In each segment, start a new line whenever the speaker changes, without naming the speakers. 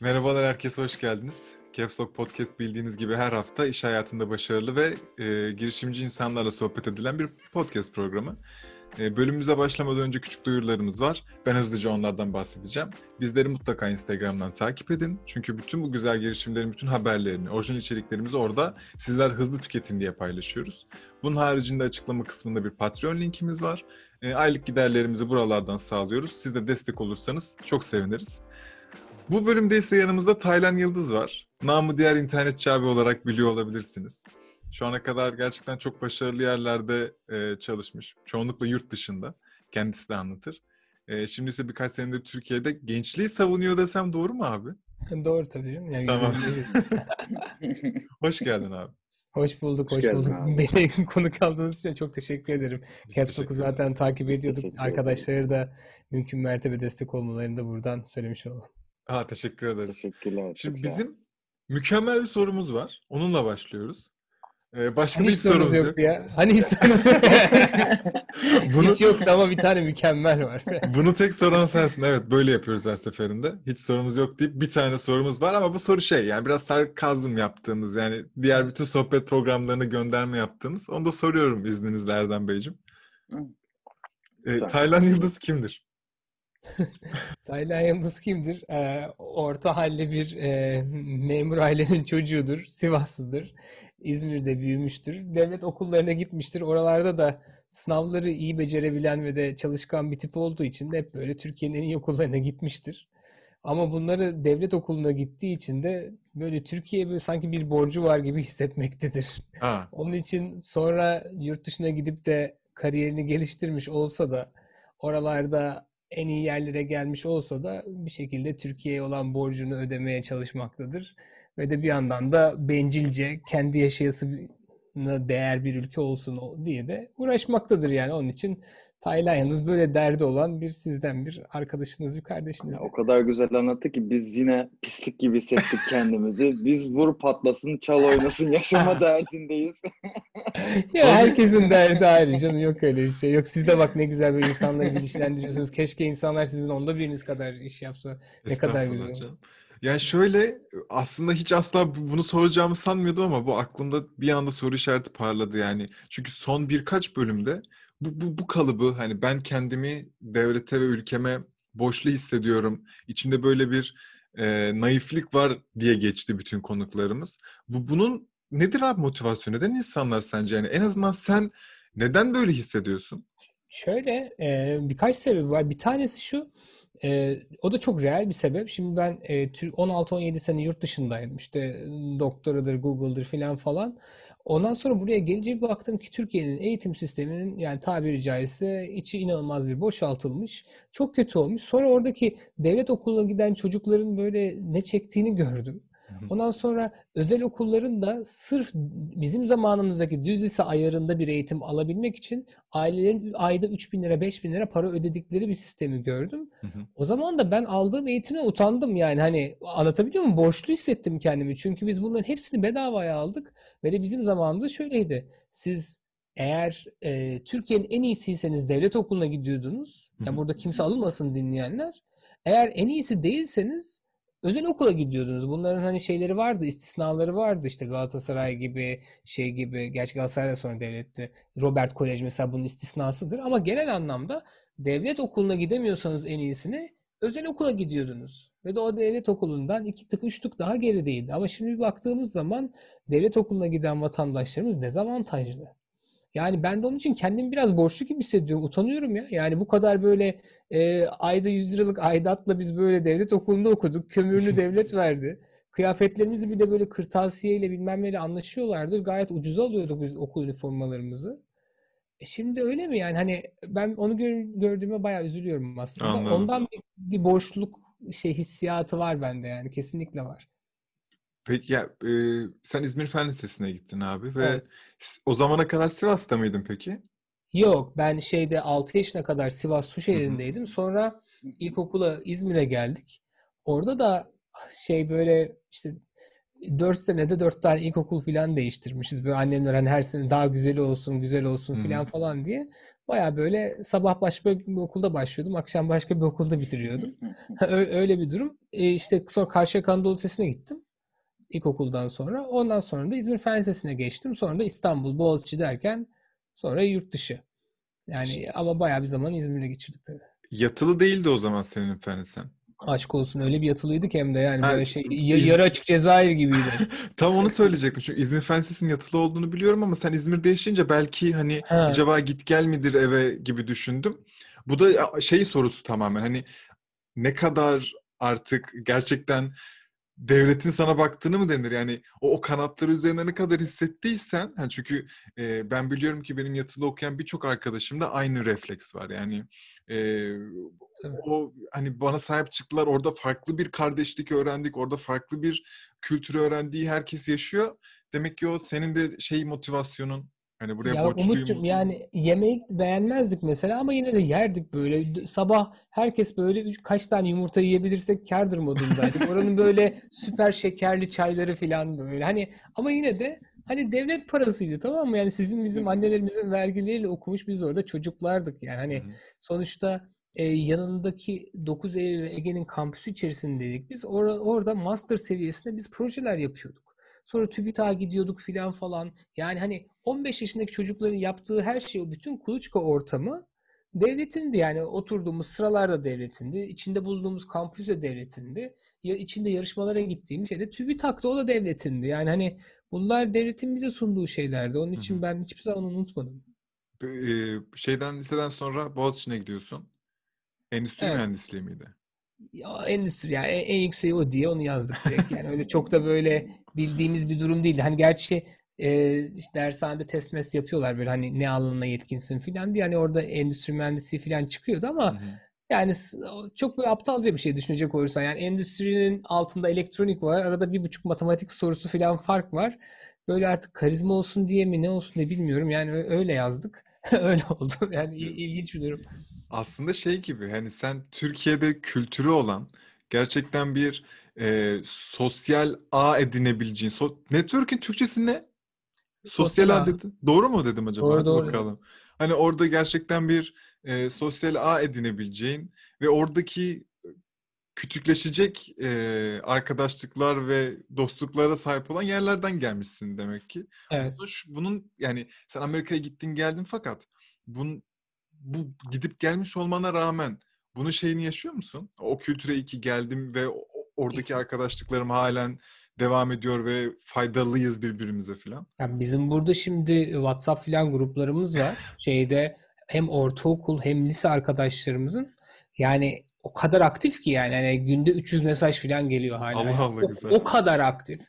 Merhabalar herkese hoş geldiniz. Caps Lock Podcast bildiğiniz gibi her hafta iş hayatında başarılı ve e, girişimci insanlarla sohbet edilen bir podcast programı. E, bölümümüze başlamadan önce küçük duyurularımız var. Ben hızlıca onlardan bahsedeceğim. Bizleri mutlaka Instagram'dan takip edin. Çünkü bütün bu güzel girişimlerin bütün haberlerini, orijinal içeriklerimizi orada sizler hızlı tüketin diye paylaşıyoruz. Bunun haricinde açıklama kısmında bir Patreon linkimiz var. E, aylık giderlerimizi buralardan sağlıyoruz. Siz de destek olursanız çok seviniriz. Bu bölümde ise yanımızda Taylan Yıldız var. Namı diğer internet çabi olarak biliyor olabilirsiniz. Şu ana kadar gerçekten çok başarılı yerlerde e, çalışmış. Çoğunlukla yurt dışında. Kendisi de anlatır. E, şimdi ise birkaç senedir Türkiye'de gençliği savunuyor desem doğru mu abi?
Doğru tabii canım. Yani tamam.
hoş geldin abi.
Hoş bulduk, hoş, hoş bulduk. Abi. Beni konuk aldığınız için çok teşekkür ederim. Capsok'u zaten takip ediyorduk. Arkadaşları da mümkün mertebe destek olmalarını da buradan söylemiş olalım.
Ha teşekkür ederiz. Teşekkürler. Şimdi bizim yani. mükemmel bir sorumuz var. Onunla başlıyoruz. Ee, başka hani bir sorumuz yok. ya. Hani hiç sorunuz Bunu... Hiç yoktu ama bir tane
mükemmel var.
Bunu tek soran sensin. Evet böyle yapıyoruz her seferinde. Hiç sorumuz yok deyip bir tane sorumuz var ama bu soru şey yani biraz sarkazm yaptığımız yani diğer bütün sohbet programlarını gönderme yaptığımız. Onu da soruyorum izninizle Erdem Beyciğim. Ee, Taylan Yıldız kimdir?
Taylan Yıldız kimdir? Ee, orta halli bir e, memur ailenin çocuğudur. Sivaslıdır. İzmir'de büyümüştür. Devlet okullarına gitmiştir. Oralarda da sınavları iyi becerebilen ve de çalışkan bir tip olduğu için de hep böyle Türkiye'nin en iyi okullarına gitmiştir. Ama bunları devlet okuluna gittiği için de böyle Türkiye'ye böyle sanki bir borcu var gibi hissetmektedir. Ha. Onun için sonra yurt dışına gidip de kariyerini geliştirmiş olsa da oralarda en iyi yerlere gelmiş olsa da bir şekilde Türkiye'ye olan borcunu ödemeye çalışmaktadır. Ve de bir yandan da bencilce kendi yaşayasına değer bir ülke olsun diye de uğraşmaktadır yani onun için Taylayanız böyle derdi olan bir sizden bir arkadaşınız, bir kardeşiniz. Yani
o kadar güzel anlattı ki biz yine pislik gibi hissettik kendimizi. Biz vur patlasın, çal oynasın, yaşama derdindeyiz.
ya herkesin derdi ayrı canım yok öyle bir şey. Yok siz de bak ne güzel böyle insanları bilinçlendiriyorsunuz. Keşke insanlar sizin onda biriniz kadar iş yapsa. Ne kadar güzel. Canım.
Yani şöyle aslında hiç asla bunu soracağımı sanmıyordum ama bu aklımda bir anda soru işareti parladı yani. Çünkü son birkaç bölümde bu, bu, bu kalıbı hani ben kendimi devlete ve ülkeme boşlu hissediyorum. İçimde böyle bir e, naiflik var diye geçti bütün konuklarımız. Bu bunun nedir abi motivasyonu? Neden insanlar sence yani en azından sen neden böyle hissediyorsun?
Şöyle e, birkaç sebebi var. Bir tanesi şu, e, o da çok real bir sebep. Şimdi ben e, 16-17 sene yurt dışındaydım. İşte doktoradır, Google'dır filan falan. Ondan sonra buraya gelince bir baktım ki Türkiye'nin eğitim sisteminin yani tabiri caizse içi inanılmaz bir boşaltılmış. Çok kötü olmuş. Sonra oradaki devlet okuluna giden çocukların böyle ne çektiğini gördüm. Ondan sonra özel okulların da sırf bizim zamanımızdaki düz lise ayarında bir eğitim alabilmek için ailelerin ayda 3 bin lira 5 bin lira para ödedikleri bir sistemi gördüm. O zaman da ben aldığım eğitime utandım yani hani anlatabiliyor muyum? Borçlu hissettim kendimi çünkü biz bunların hepsini bedavaya aldık ve de bizim zamanımızda şöyleydi. Siz eğer e, Türkiye'nin en iyisiyseniz devlet okuluna gidiyordunuz. Ya yani burada kimse alınmasın dinleyenler. Eğer en iyisi değilseniz özel okula gidiyordunuz. Bunların hani şeyleri vardı, istisnaları vardı İşte Galatasaray gibi, şey gibi, gerçi Galatasaray sonra devletti. Robert Kolej mesela bunun istisnasıdır ama genel anlamda devlet okuluna gidemiyorsanız en iyisini özel okula gidiyordunuz. Ve de o devlet okulundan iki tık üç tık daha gerideydi. Ama şimdi bir baktığımız zaman devlet okuluna giden vatandaşlarımız dezavantajlı. Yani ben de onun için kendimi biraz borçlu gibi hissediyorum. Utanıyorum ya. Yani bu kadar böyle e, ayda 100 liralık aidatla biz böyle devlet okulunda okuduk. Kömürünü devlet verdi. Kıyafetlerimizi bir de böyle kırtasiyeyle bilmem neyle anlaşıyorlardı. Gayet ucuza alıyorduk biz okul üniformalarımızı. E şimdi öyle mi yani? Hani ben onu gör, gördüğüme bayağı üzülüyorum aslında. Anladım. Ondan bir, bir borçluluk şey hissiyatı var bende yani. Kesinlikle var.
Peki ya e, sen İzmir Fen Lisesi'ne gittin abi ve evet. o zamana kadar Sivas'ta mıydın peki?
Yok ben şeyde 6 yaşına kadar Sivas Suşehir'indeydim. Sonra ilkokula İzmir'e geldik. Orada da ah, şey böyle işte 4 senede 4 tane ilkokul falan değiştirmişiz. Böyle annemler hani her sene daha güzeli olsun, güzel olsun falan falan diye. Baya böyle sabah başka bir okulda başlıyordum, akşam başka bir okulda bitiriyordum. öyle bir durum. E işte sonra Karşıyaka Anadolu Lisesi'ne gittim ilkokuldan sonra. Ondan sonra da İzmir Fen Lisesi'ne geçtim. Sonra da İstanbul, Boğaziçi derken sonra yurt dışı. Yani ama bayağı bir zaman İzmir'de geçirdik tabii.
Yatılı değildi o zaman senin fen lisen.
Aşk olsun öyle bir yatılıydı ki hem de yani ha, böyle şey İz... yarı
açık cezaevi gibiydi. Tam onu söyleyecektim. Çünkü İzmir Fen Lisesi'nin yatılı olduğunu biliyorum ama sen İzmir'de değişince belki hani ha. acaba git gel midir eve gibi düşündüm. Bu da şey sorusu tamamen hani ne kadar artık gerçekten devletin sana baktığını mı denir? Yani o, o kanatları üzerinde ne kadar hissettiysen, yani çünkü e, ben biliyorum ki benim yatılı okuyan birçok arkadaşımda aynı refleks var. Yani e, o hani bana sahip çıktılar, orada farklı bir kardeşlik öğrendik, orada farklı bir kültürü öğrendiği herkes yaşıyor. Demek ki o senin de şey motivasyonun, Hani buraya ya Umut'cum
yani yemeği beğenmezdik mesela ama yine de yerdik böyle. Sabah herkes böyle kaç tane yumurta yiyebilirsek kardır modundaydık. Oranın böyle süper şekerli çayları falan böyle. Hani ama yine de hani devlet parasıydı tamam mı? Yani sizin bizim annelerimizin vergileriyle okumuş biz orada çocuklardık yani. Hani sonuçta e, yanındaki 9 Eylül Ege'nin kampüsü içerisindeydik Biz or- orada master seviyesinde biz projeler yapıyorduk. Sonra TÜBİTAK'a gidiyorduk filan falan. Yani hani 15 yaşındaki çocukların yaptığı her şey o bütün kuluçka ortamı devletindi. Yani oturduğumuz sıralarda devletindi. içinde bulunduğumuz kampüs de devletindi. Ya içinde yarışmalara gittiğim şeyde TÜBİTAK'ta o da devletindi. Yani hani bunlar devletin bize sunduğu şeylerdi. Onun için Hı-hı. ben hiçbir zaman unutmadım.
Ee, şeyden liseden sonra Boğaziçi'ne gidiyorsun. Endüstri evet. mühendisliği miydi?
endüstri yani en, en yükseği o diye onu yazdık direkt. Yani öyle çok da böyle bildiğimiz bir durum değildi. Hani gerçi e, işte dershanede test mes yapıyorlar böyle hani ne alanına yetkinsin filan diye. Hani orada endüstri mühendisi filan çıkıyordu ama yani çok böyle aptalca bir şey düşünecek olursan. Yani endüstrinin altında elektronik var. Arada bir buçuk matematik sorusu filan fark var. Böyle artık karizma olsun diye mi ne olsun diye bilmiyorum. Yani öyle yazdık. öyle oldu. Yani ilginç bir durum aslında
şey gibi hani sen Türkiye'de kültürü olan gerçekten bir e, sosyal ağ edinebileceğin. So Network'in Türkçesi ne? Sosyal ağ dedi. Doğru mu dedim acaba? Doğru, doğru. bakalım. Hani orada gerçekten bir e, sosyal ağ edinebileceğin ve oradaki kütükleşecek e, arkadaşlıklar ve dostluklara sahip olan yerlerden gelmişsin demek ki. Evet. Bunun, bunun yani sen Amerika'ya gittin geldin fakat bunun bu gidip gelmiş olmana rağmen bunu şeyini yaşıyor musun? O kültüre iki geldim ve oradaki arkadaşlıklarım halen devam ediyor ve faydalıyız birbirimize filan.
Yani bizim burada şimdi WhatsApp filan gruplarımız var. Şeyde hem ortaokul hem lise arkadaşlarımızın yani o kadar aktif ki yani, yani günde 300 mesaj falan geliyor hala. Allah Allah o, O kadar aktif.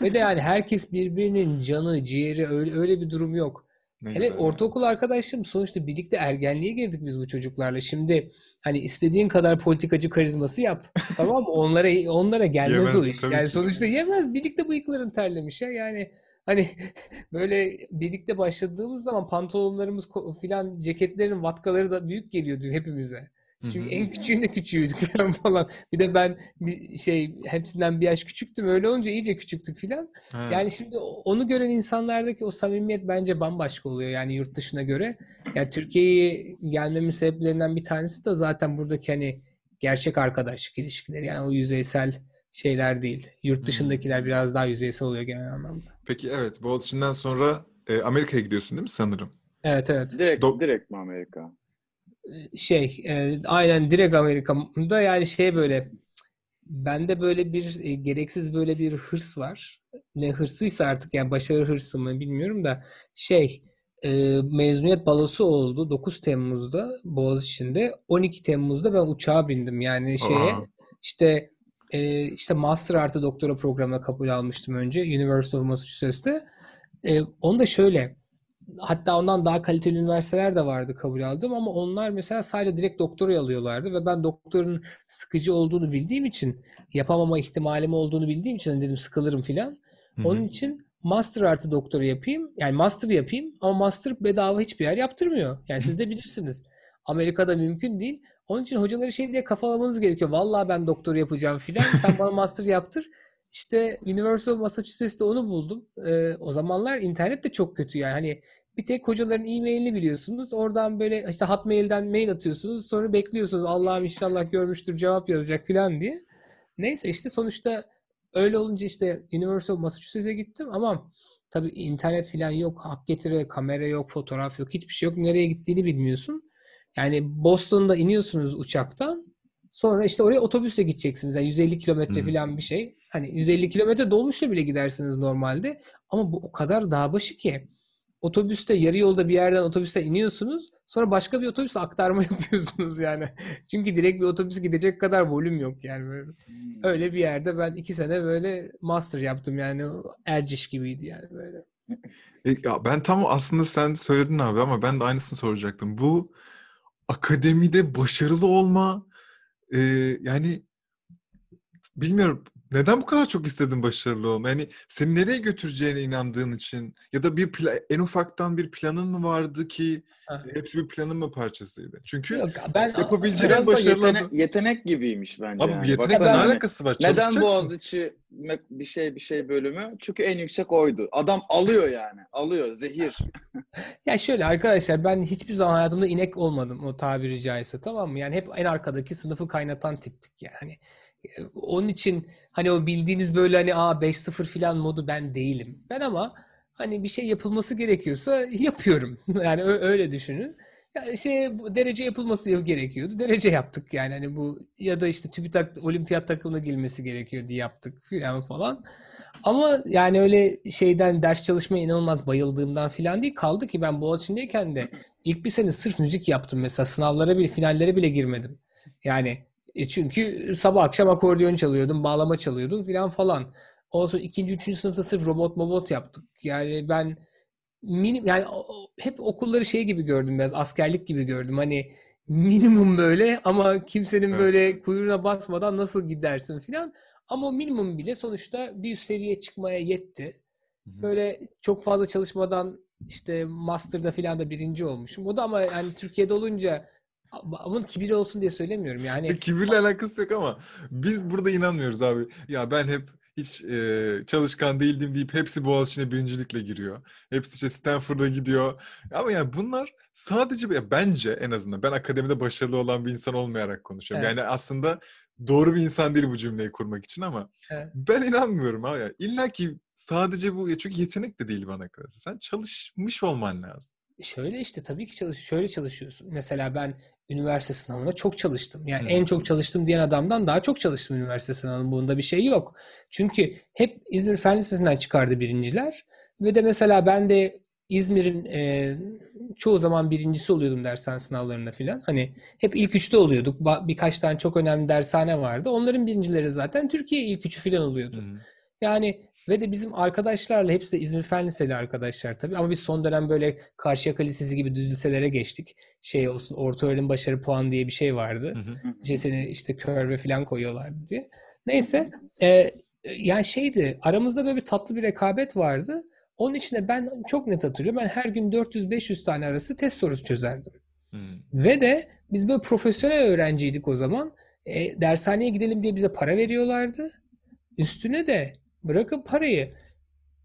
Ve de yani herkes birbirinin canı, ciğeri öyle öyle bir durum yok. Ne Hele güzel ortaokul yani. arkadaşım sonuçta birlikte ergenliğe girdik biz bu çocuklarla. Şimdi hani istediğin kadar politikacı karizması yap. tamam mı? Onlara onlara gelmez yemez, o iş. Yani sonuçta yani. yemez. Birlikte bıyıkların terlemiş ya. Yani hani böyle birlikte başladığımız zaman pantolonlarımız filan ceketlerin vatkaları da büyük geliyordu hepimize. Çünkü en küçüğüne küçüğüydük falan Bir de ben bir şey hepsinden bir yaş küçüktüm. Öyle olunca iyice küçüktük falan. Ha. Yani şimdi onu gören insanlardaki o samimiyet bence bambaşka oluyor. Yani yurt dışına göre. Yani Türkiye'ye gelmemin sebeplerinden bir tanesi de zaten buradaki hani gerçek arkadaşlık ilişkileri. Yani o yüzeysel şeyler değil. Yurt dışındakiler hı biraz daha yüzeysel oluyor genel anlamda.
Peki evet. Boğaziçi'nden sonra e, Amerika'ya gidiyorsun değil mi sanırım? Evet evet. Direkt, Do- direkt mi Amerika?
şey e, aynen direkt Amerika'da yani şey böyle bende böyle bir e, gereksiz böyle bir hırs var. Ne hırsıysa artık yani başarı hırsı mı bilmiyorum da şey e, mezuniyet balosu oldu 9 Temmuz'da Boğaziçi'nde 12 Temmuz'da ben uçağa bindim yani şeye Aha. işte e, işte master artı doktora programına kabul almıştım önce University of Massachusetts'te. E, onu da şöyle hatta ondan daha kaliteli üniversiteler de vardı kabul aldım ama onlar mesela sadece direkt doktora alıyorlardı ve ben doktorun sıkıcı olduğunu bildiğim için yapamama ihtimalim olduğunu bildiğim için hani dedim sıkılırım filan. Onun için master artı doktora yapayım. Yani master yapayım ama master bedava hiçbir yer yaptırmıyor. Yani siz de bilirsiniz. Amerika'da mümkün değil. Onun için hocaları şey diye kafalamanız gerekiyor. Vallahi ben doktor yapacağım filan. Sen bana master yaptır. İşte Universal Massachusetts'te onu buldum. Ee, o zamanlar internet de çok kötü yani. Hani bir tek hocaların e-mailini biliyorsunuz. Oradan böyle işte Hotmail'den mail atıyorsunuz. Sonra bekliyorsunuz. Allah'ım inşallah görmüştür cevap yazacak falan diye. Neyse işte sonuçta öyle olunca işte Universal Massachusetts'e gittim ama tabii internet falan yok. Hak getire, kamera yok, fotoğraf yok. Hiçbir şey yok. Nereye gittiğini bilmiyorsun. Yani Boston'da iniyorsunuz uçaktan. Sonra işte oraya otobüsle gideceksiniz. Yani 150 kilometre falan bir şey hani 150 kilometre dolmuşla bile gidersiniz normalde. Ama bu o kadar dağ başı ki otobüste yarı yolda bir yerden otobüse iniyorsunuz. Sonra başka bir otobüse aktarma yapıyorsunuz yani. Çünkü direkt bir otobüs gidecek kadar volüm yok yani. Böyle. Hmm. Öyle bir yerde ben iki sene böyle master yaptım yani. Erciş gibiydi yani böyle.
E, ya ben tam aslında sen söyledin abi ama ben de aynısını soracaktım. Bu akademide başarılı olma e, yani bilmiyorum neden bu kadar çok istedin başarılı olma? Yani seni nereye götüreceğine inandığın için ya da bir pla- en ufaktan bir planın mı vardı ki Heh. E, hepsi bir planın mı parçasıydı? Çünkü Yok, ben yapabileceğin en başarılı yetenek,
yetenek gibiymiş bence. Abi yani. bu yetenekle ne hani alakası var? Neden Boğaziçi bir şey bir şey bölümü? Çünkü en yüksek oydu. Adam alıyor yani. Alıyor zehir.
ya şöyle arkadaşlar ben hiçbir zaman hayatımda inek olmadım o tabiri caizse tamam mı? Yani hep en arkadaki sınıfı kaynatan tiptik yani hani onun için hani o bildiğiniz böyle hani a 5-0 filan modu ben değilim. Ben ama hani bir şey yapılması gerekiyorsa yapıyorum. Yani öyle düşünün. Yani şey derece yapılması gerekiyordu. Derece yaptık yani hani bu ya da işte TÜBİTAK olimpiyat takımına girmesi gerekiyor diye yaptık filan falan. Ama yani öyle şeyden ders çalışmaya inanılmaz bayıldığımdan filan değil. Kaldı ki ben Boğaziçi'ndeyken de ilk bir sene sırf müzik yaptım mesela. Sınavlara bile finallere bile girmedim. Yani e, çünkü sabah akşam akordeon çalıyordum, bağlama çalıyordum filan falan. Ondan sonra ikinci, üçüncü sınıfta sırf robot mobot yaptık. Yani ben minim yani hep okulları şey gibi gördüm biraz askerlik gibi gördüm. Hani minimum böyle ama kimsenin evet. böyle kuyruğuna basmadan nasıl gidersin filan. Ama minimum bile sonuçta bir üst seviye çıkmaya yetti. Böyle çok fazla çalışmadan işte master'da filan da birinci olmuşum. O da ama yani Türkiye'de olunca bunun kibir olsun diye söylemiyorum yani. E, kibirle
alakası yok ama biz burada inanmıyoruz abi. Ya ben hep hiç e, çalışkan değildim deyip hepsi Boğaziçi'ne birincilikle giriyor. Hepsi işte Stanford'a gidiyor. Ama yani bunlar sadece ya bence en azından ben akademide başarılı olan bir insan olmayarak konuşuyorum. Evet. Yani aslında doğru bir insan değil bu cümleyi kurmak için ama evet. ben inanmıyorum abi. İlla ki sadece bu çünkü yetenek de değil bana kalırsa. Sen çalışmış
olman lazım. Şöyle işte tabii ki çalış şöyle çalışıyorsun. Mesela ben üniversite sınavında çok çalıştım. Yani hmm. en çok çalıştım diyen adamdan daha çok çalıştım üniversite sınavında. Bunda bir şey yok. Çünkü hep İzmir Fen Lisesi'nden çıkardı birinciler. Ve de mesela ben de İzmir'in e, çoğu zaman birincisi oluyordum dershane sınavlarında filan. Hani hep ilk üçte oluyorduk. Ba- birkaç tane çok önemli dershane vardı. Onların birincileri zaten Türkiye ilk üçü filan oluyordu. Hmm. Yani ve de bizim arkadaşlarla hepsi de İzmir Fen Liseli arkadaşlar tabii ama biz son dönem böyle Karşıyaka Lisesi gibi düz liselere geçtik. Şey olsun orta öğrenim başarı puan diye bir şey vardı. işte seni işte kör ve falan koyuyorlardı diye. Neyse e, yani şeydi aramızda böyle bir tatlı bir rekabet vardı. Onun içinde ben çok net hatırlıyorum. Ben her gün 400-500 tane arası test sorusu çözerdim. Ve de biz böyle profesyonel öğrenciydik o zaman. E, dershaneye gidelim diye bize para veriyorlardı. Üstüne de Bırakın parayı.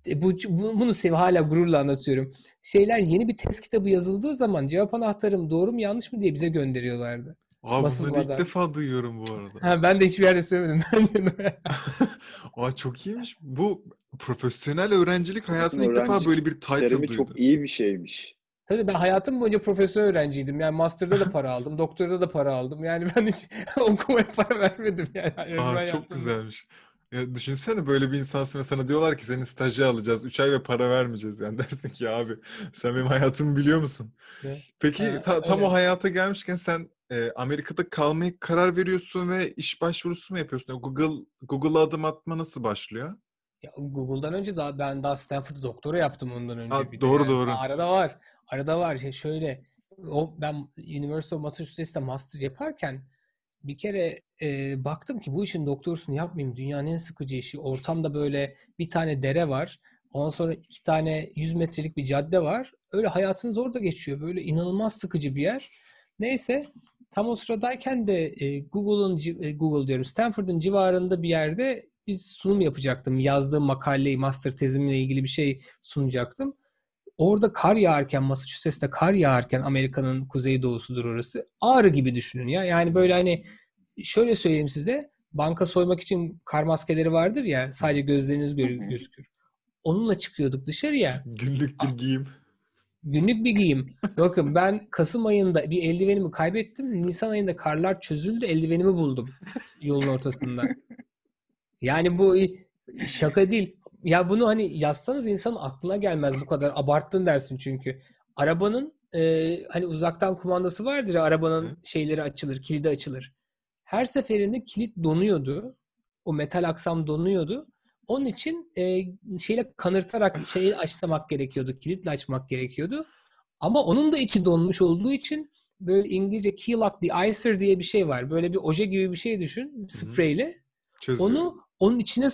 E, bu, bu, bunu sev, hala gururla anlatıyorum. Şeyler yeni bir test kitabı yazıldığı zaman cevap anahtarım doğru mu yanlış mı diye bize gönderiyorlardı. Abi bunu ilk
defa duyuyorum bu arada.
Ha, ben de hiçbir yerde söylemedim. Aa, çok iyiymiş. Bu profesyonel öğrencilik hayatında ilk defa böyle bir title duydu. çok
iyi bir şeymiş.
Tabii ben hayatım boyunca profesyonel öğrenciydim. Yani master'da da para aldım, doktorda da para aldım. Yani ben hiç okumaya para vermedim. Yani. Aa, çok yaptım.
güzelmiş. Ya düşünsene böyle bir insansın ve sana diyorlar ki seni staja alacağız. 3 ay ve para vermeyeceğiz. Yani dersin ki abi sen benim hayatımı biliyor musun? Ne? Peki ha, ta, tam öyle. o hayata gelmişken sen e, Amerika'da kalmayı karar veriyorsun ve iş başvurusu mu yapıyorsun? E, Google Google'a adım atma nasıl
başlıyor? Ya, Google'dan önce daha ben daha Stanford'da doktora yaptım ondan önce. Ha, bir doğru de. doğru. arada var. Arada var. Şey şöyle o ben Universal Massachusetts'te master yaparken bir kere e, baktım ki bu işin doktorusunu yapmayayım. Dünyanın en sıkıcı işi. Ortamda böyle bir tane dere var. Ondan sonra iki tane yüz metrelik bir cadde var. Öyle hayatınız orada geçiyor. Böyle inanılmaz sıkıcı bir yer. Neyse tam o sıradayken de e, Google'ın e, Google diyorum Stanford'ın civarında bir yerde bir sunum yapacaktım. Yazdığım makaleyi, master tezimle ilgili bir şey sunacaktım orada kar yağarken Massachusetts'te kar yağarken Amerika'nın kuzey doğusudur orası. Ağrı gibi düşünün ya. Yani böyle hani şöyle söyleyeyim size. Banka soymak için kar maskeleri vardır ya. Sadece gözleriniz gözükür. Onunla çıkıyorduk dışarıya. Günlük bir giyim. Günlük bir giyim. Bakın ben Kasım ayında bir eldivenimi kaybettim. Nisan ayında karlar çözüldü. Eldivenimi buldum yolun ortasında. Yani bu şaka değil ya bunu hani yazsanız insan aklına gelmez bu kadar abarttın dersin çünkü. Arabanın e, hani uzaktan kumandası vardır ya, arabanın Hı. şeyleri açılır, kilidi açılır. Her seferinde kilit donuyordu. O metal aksam donuyordu. Onun için e, şeyle kanırtarak şeyi açlamak gerekiyordu. Kilitle açmak gerekiyordu. Ama onun da içi donmuş olduğu için böyle İngilizce key lock the icer diye bir şey var. Böyle bir oje gibi bir şey düşün. Hı-hı. Spreyle. Çözüyor. Onu onun içine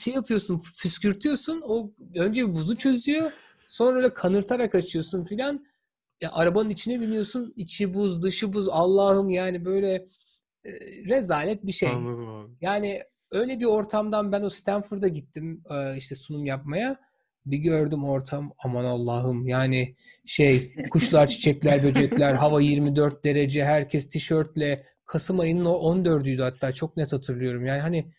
şey yapıyorsun, püskürtüyorsun. O önce bir buzu çözüyor. Sonra öyle kanırtarak açıyorsun filan. Ya arabanın içine biniyorsun. içi buz, dışı buz. Allah'ım yani böyle e, rezalet bir şey. Anladım abi. Yani öyle bir ortamdan ben o Stanford'a gittim e, işte sunum yapmaya. Bir gördüm ortam aman Allah'ım yani şey kuşlar, çiçekler, böcekler, hava 24 derece, herkes tişörtle Kasım ayının o 14'üydü hatta çok net hatırlıyorum. Yani hani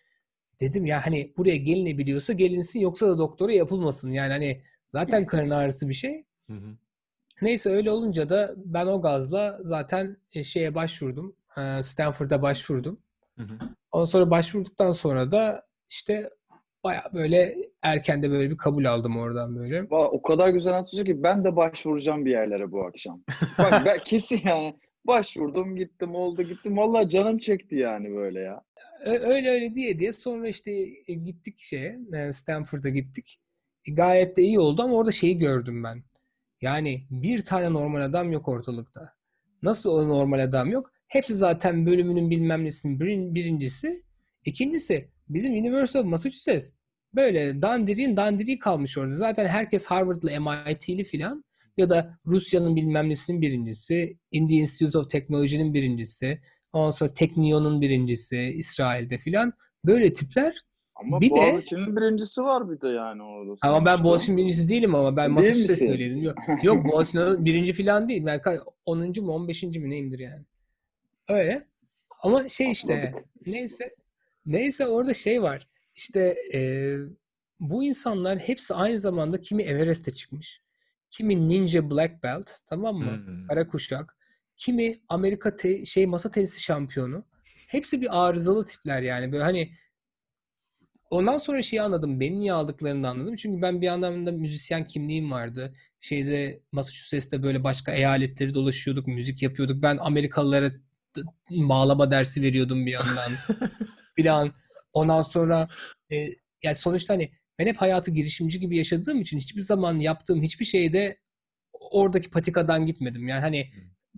dedim ya hani buraya gelinebiliyorsa gelinsin yoksa da doktora yapılmasın. Yani hani zaten karın ağrısı bir şey. Hı hı. Neyse öyle olunca da ben o gazla zaten e, şeye başvurdum. E, Stanford'a başvurdum. Hı hı. Ondan sonra başvurduktan sonra da işte baya böyle erken de böyle bir kabul aldım oradan böyle. Valla o kadar güzel anlatıyor ki ben de
başvuracağım bir yerlere bu akşam. Bak ben kesin yani Başvurdum gittim oldu
gittim. Valla canım çekti yani böyle ya. Öyle öyle diye diye sonra işte e, gittik şeye e, Stanford'a gittik. E, gayet de iyi oldu ama orada şeyi gördüm ben. Yani bir tane normal adam yok ortalıkta. Nasıl o normal adam yok? Hepsi zaten bölümünün bilmem nesinin birincisi. İkincisi bizim University of Massachusetts böyle dandirin dandiri kalmış orada. Zaten herkes Harvard'lı, MIT'li filan ya da Rusya'nın bilmem nesinin birincisi, India Institute of Technology'nin birincisi, ondan sonra Teknion'un birincisi İsrail'de filan böyle tipler. Ama bir de Boğaziçi'nin birincisi var bir de yani orada. Ama ben Boğaziçi'nin birincisi değilim ama ben Massachusetts öyleydim. Yok, yok Boğaziçi'nin birinci filan değil. Belki 10. mu 15. mi neyimdir yani. Öyle. Ama şey işte neyse neyse orada şey var. İşte e, bu insanlar hepsi aynı zamanda kimi Everest'e çıkmış. Kimi Ninja Black Belt tamam mı? Hmm. Kara kuşak. Kimi Amerika te- şey masa tenisi şampiyonu. Hepsi bir arızalı tipler yani. Böyle hani Ondan sonra şeyi anladım. Beni niye aldıklarını anladım. Çünkü ben bir anlamda müzisyen kimliğim vardı. Şeyde Massachusetts'te böyle başka eyaletleri dolaşıyorduk. Müzik yapıyorduk. Ben Amerikalılara bağlama dersi veriyordum bir yandan. bir an. Ondan sonra e, yani sonuçta hani ben hep hayatı girişimci gibi yaşadığım için hiçbir zaman yaptığım hiçbir şeyde oradaki patikadan gitmedim. Yani hani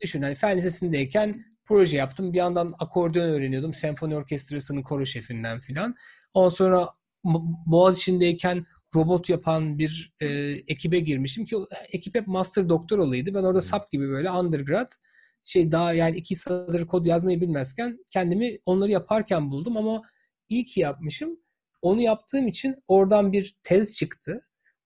düşün hani fen lisesindeyken proje yaptım. Bir yandan akordeon öğreniyordum. Senfoni orkestrasının koro şefinden filan. Ondan sonra Boğaz Boğaziçi'ndeyken robot yapan bir e, ekibe girmişim ki ekip hep master doktor olaydı. Ben orada sap gibi böyle undergrad şey daha yani iki satır kod yazmayı bilmezken kendimi onları yaparken buldum ama iyi ki yapmışım. Onu yaptığım için oradan bir tez çıktı.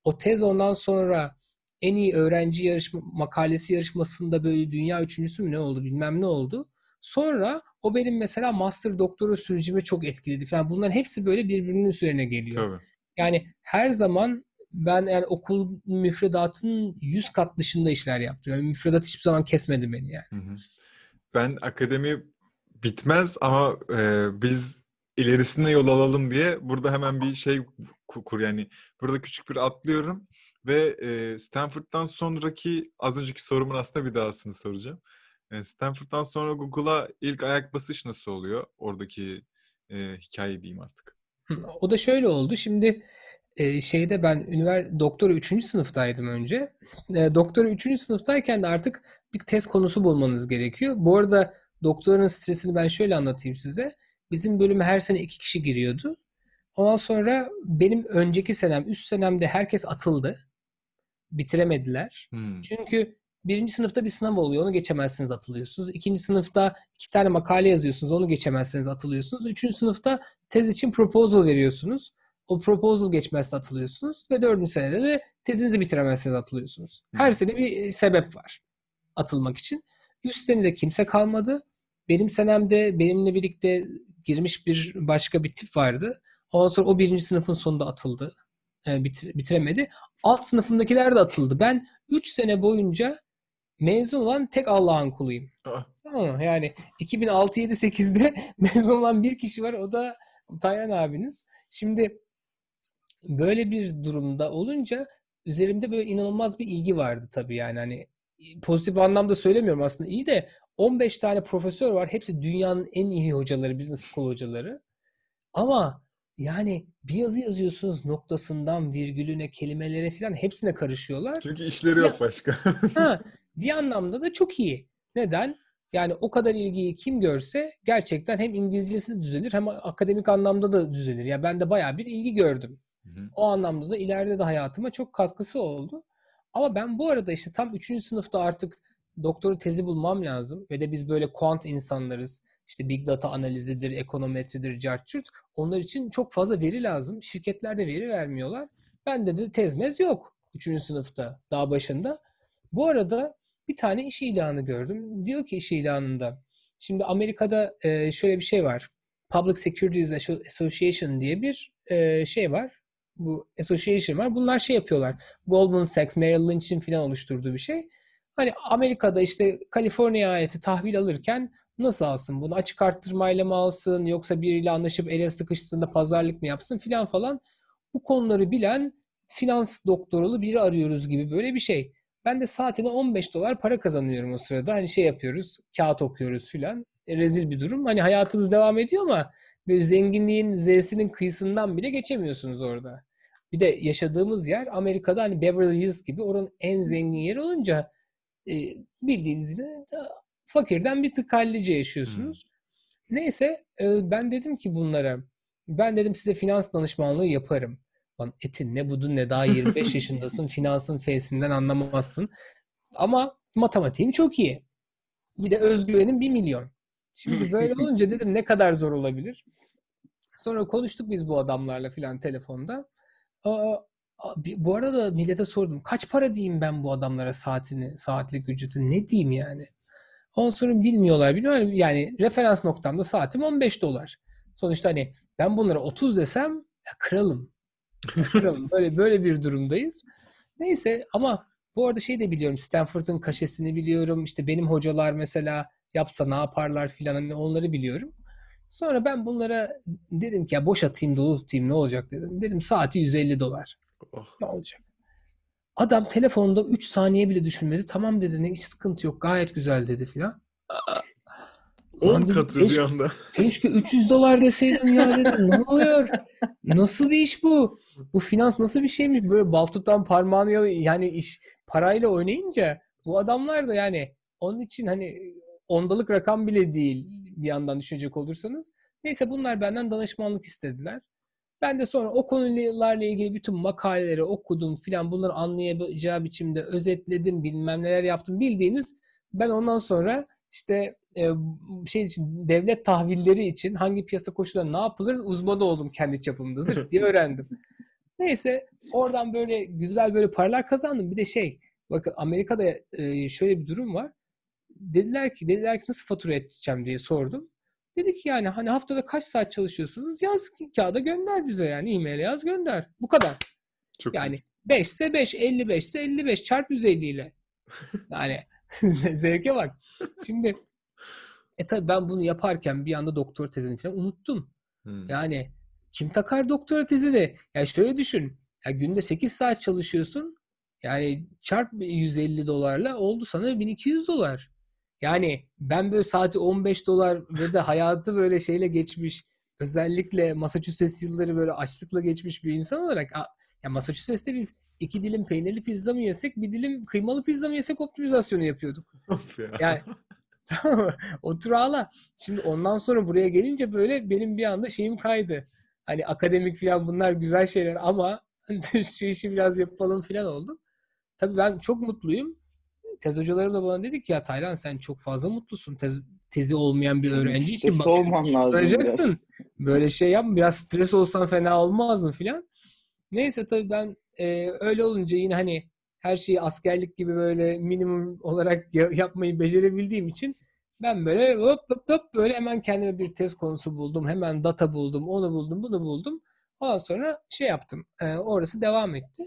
O tez ondan sonra en iyi öğrenci yarışma, makalesi yarışmasında böyle dünya üçüncüsü mü ne oldu bilmem ne oldu. Sonra o benim mesela master doktora sürecimi çok etkiledi falan. Bunların hepsi böyle birbirinin üzerine geliyor. Tabii. Yani her zaman ben yani okul müfredatının yüz kat dışında işler yaptım. Yani müfredat hiçbir zaman kesmedi beni yani. Hı
hı. Ben akademi bitmez ama e, biz ilerisine yol alalım diye burada hemen bir şey kur yani burada küçük bir atlıyorum ve e, Stanford'dan sonraki az önceki sorumun aslında bir dahasını soracağım. E, Stanford'dan sonra Google'a ilk ayak basış nasıl oluyor? Oradaki e, hikaye diyeyim artık.
O da şöyle oldu. Şimdi e, şeyde ben ünivers doktora 3. sınıftaydım önce. E, doktora 3. sınıftayken de artık bir test konusu bulmanız gerekiyor. Bu arada doktoranın stresini ben şöyle anlatayım size. Bizim bölüme her sene iki kişi giriyordu. Ondan sonra benim önceki senem, üst senemde herkes atıldı. Bitiremediler. Hmm. Çünkü birinci sınıfta bir sınav oluyor. Onu geçemezsiniz atılıyorsunuz. İkinci sınıfta iki tane makale yazıyorsunuz. Onu geçemezseniz atılıyorsunuz. Üçüncü sınıfta tez için proposal veriyorsunuz. O proposal geçmezse atılıyorsunuz. Ve dördüncü senede de tezinizi bitiremezseniz atılıyorsunuz. Her hmm. sene bir e, sebep var atılmak için. Üst senede kimse kalmadı. Benim senemde benimle birlikte girmiş bir başka bir tip vardı. Ondan sonra o birinci sınıfın sonunda atıldı. E, bitir, bitiremedi. Alt sınıfımdakiler de atıldı. Ben 3 sene boyunca mezun olan tek Allah'ın kuluyum. Yani 2006 7 8'de mezun olan bir kişi var. O da Tayan abiniz. Şimdi böyle bir durumda olunca üzerimde böyle inanılmaz bir ilgi vardı tabii yani hani pozitif anlamda söylemiyorum aslında iyi de 15 tane profesör var. Hepsi dünyanın en iyi hocaları, business school hocaları. Ama yani bir yazı yazıyorsunuz noktasından virgülüne, kelimelere falan hepsine karışıyorlar. Çünkü işleri ya, yok başka. ha, bir anlamda da çok iyi. Neden? Yani o kadar ilgiyi kim görse gerçekten hem İngilizcesi düzelir hem akademik anlamda da düzelir. Ya yani ben de bayağı bir ilgi gördüm. Hı hı. O anlamda da ileride de hayatıma çok katkısı oldu. Ama ben bu arada işte tam 3. sınıfta artık doktora tezi bulmam lazım ve de biz böyle quant insanlarız. İşte big data analizidir, ekonometridir, cartçurt. Onlar için çok fazla veri lazım. Şirketler de veri vermiyorlar. Ben de, tezmez yok üçüncü sınıfta daha başında. Bu arada bir tane iş ilanı gördüm. Diyor ki iş ilanında. Şimdi Amerika'da e, şöyle bir şey var. Public Securities Association diye bir e, şey var. Bu association var. Bunlar şey yapıyorlar. Goldman Sachs, Merrill Lynch'in falan oluşturduğu bir şey. Hani Amerika'da işte Kaliforniya eyaleti tahvil alırken nasıl alsın bunu? Açık arttırmayla mı alsın yoksa biriyle anlaşıp ele sıkıştığında pazarlık mı yapsın filan falan. Bu konuları bilen finans doktorulu biri arıyoruz gibi böyle bir şey. Ben de saatine 15 dolar para kazanıyorum o sırada. Hani şey yapıyoruz, kağıt okuyoruz filan. E, rezil bir durum. Hani hayatımız devam ediyor ama bir zenginliğin z'sinin kıyısından bile geçemiyorsunuz orada. Bir de yaşadığımız yer Amerika'da hani Beverly Hills gibi oranın en zengin yeri olunca e, bildiğiniz gibi fakirden bir tık hallice yaşıyorsunuz. Hmm. Neyse e, ben dedim ki bunlara ben dedim size finans danışmanlığı yaparım. Lan etin ne budun ne daha 25 yaşındasın finansın fesinden anlamazsın. Ama matematiğim çok iyi. Bir de özgüvenim 1 milyon. Şimdi böyle olunca dedim ne kadar zor olabilir. Sonra konuştuk biz bu adamlarla filan telefonda bu arada millete sordum. Kaç para diyeyim ben bu adamlara saatini, saatlik ücreti ne diyeyim yani? Ondan sonra bilmiyorlar. Bilmiyorum yani referans noktamda saatim 15 dolar. Sonuçta hani ben bunlara 30 desem ya kralım. kralım. böyle böyle bir durumdayız. Neyse ama bu arada şey de biliyorum. Stanford'ın kaşesini biliyorum. İşte benim hocalar mesela yapsa ne yaparlar filan hani onları biliyorum. Sonra ben bunlara dedim ki ya boş atayım dolu tutayım ne olacak dedim. Dedim saati 150 dolar. Oh. Ne olacak? Adam telefonda 3 saniye bile düşünmedi. Tamam dedi ne hiç sıkıntı yok gayet güzel dedi filan. 10 katı bir anda. Keşke 300 dolar deseydim ya dedim. Ne oluyor? Nasıl bir iş bu? Bu finans nasıl bir şeymiş? Böyle bal tutan parmağını yani iş parayla oynayınca bu adamlar da yani onun için hani ondalık rakam bile değil bir yandan düşünecek olursanız. Neyse bunlar benden danışmanlık istediler. Ben de sonra o konularla ilgili bütün makaleleri okudum filan bunları anlayacağı biçimde özetledim bilmem neler yaptım bildiğiniz ben ondan sonra işte e, şey için devlet tahvilleri için hangi piyasa koşulları ne yapılır uzmanı oldum kendi çapımda zırt diye öğrendim. Neyse oradan böyle güzel böyle paralar kazandım. Bir de şey bakın Amerika'da e, şöyle bir durum var. Dediler ki dediler ki nasıl fatura edeceğim diye sordum. Dedi ki yani hani haftada kaç saat çalışıyorsunuz? Yaz ki kağıda gönder bize yani. E-mail yaz gönder. Bu kadar. Çok yani iyi. 5 ise 5, 55 ise 55 çarp 150 ile. Yani zevke bak. Şimdi e tabi ben bunu yaparken bir anda doktor tezini falan unuttum. Hmm. Yani kim takar doktora tezini? Ya şöyle düşün. Ya günde 8 saat çalışıyorsun. Yani çarp 150 dolarla oldu sana 1200 dolar. Yani ben böyle saati 15 dolar ve de hayatı böyle şeyle geçmiş özellikle Massachusetts yılları böyle açlıkla geçmiş bir insan olarak ya Massachusetts'te biz iki dilim peynirli pizza mı yesek bir dilim kıymalı pizza mı yesek optimizasyonu yapıyorduk. Of ya. Yani otur ağla. Şimdi ondan sonra buraya gelince böyle benim bir anda şeyim kaydı. Hani akademik falan bunlar güzel şeyler ama şu işi biraz yapalım falan oldu. Tabii ben çok mutluyum tez hocalarım da bana dedi ki ya Taylan sen çok fazla mutlusun. Tez, tezi olmayan bir öğrenci için bak, olman Böyle şey yap biraz stres olsan fena olmaz mı filan. Neyse tabii ben e, öyle olunca yine hani her şeyi askerlik gibi böyle minimum olarak yapmayı becerebildiğim için ben böyle hop hop hop böyle hemen kendime bir tez konusu buldum. Hemen data buldum, onu buldum, bunu buldum. Ondan sonra şey yaptım. E, orası devam etti.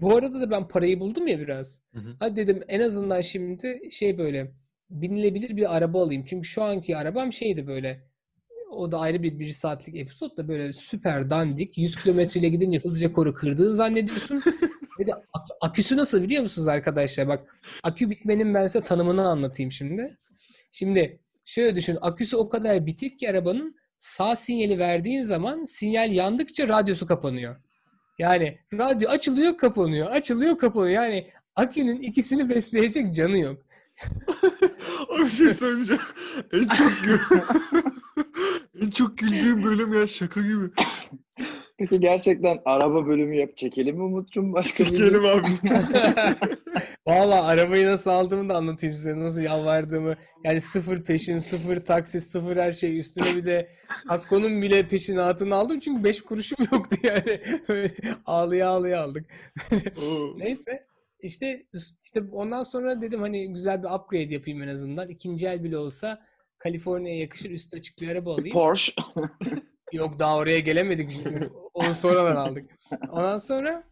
Bu arada da ben parayı buldum ya biraz. Hı hı. Hadi dedim en azından şimdi şey böyle binilebilir bir araba alayım. Çünkü şu anki arabam şeydi böyle o da ayrı bir bir saatlik episod da böyle süper dandik. 100 kilometreyle gidince hız rekoru kırdığını zannediyorsun. Ve de ak- aküsü nasıl biliyor musunuz arkadaşlar? Bak akü bitmenin ben size tanımını anlatayım şimdi. Şimdi şöyle düşün. Aküsü o kadar bitik ki arabanın sağ sinyali verdiğin zaman sinyal yandıkça radyosu kapanıyor. Yani radyo açılıyor kapanıyor, açılıyor kapanıyor. Yani akünün ikisini besleyecek canı yok. bir şey söyleyeceğim. En çok gül... en çok güldüğüm bölüm ya şaka gibi.
Peki gerçekten araba bölümü yap çekelim mi Umut'cum başka Çekelim abi.
Valla arabayı nasıl aldığımı da anlatayım size. Nasıl yalvardığımı. Yani sıfır peşin, sıfır taksi, sıfır her şey. Üstüne bir de Asko'nun bile peşinatını aldım. Çünkü beş kuruşum yoktu yani. Böyle ağlıya aldık. Neyse. işte işte ondan sonra dedim hani güzel bir upgrade yapayım en azından. ikinci el bile olsa Kaliforniya'ya yakışır üstü açık bir araba alayım. Porsche. Yok daha oraya gelemedik. Onu sonradan aldık. Ondan sonra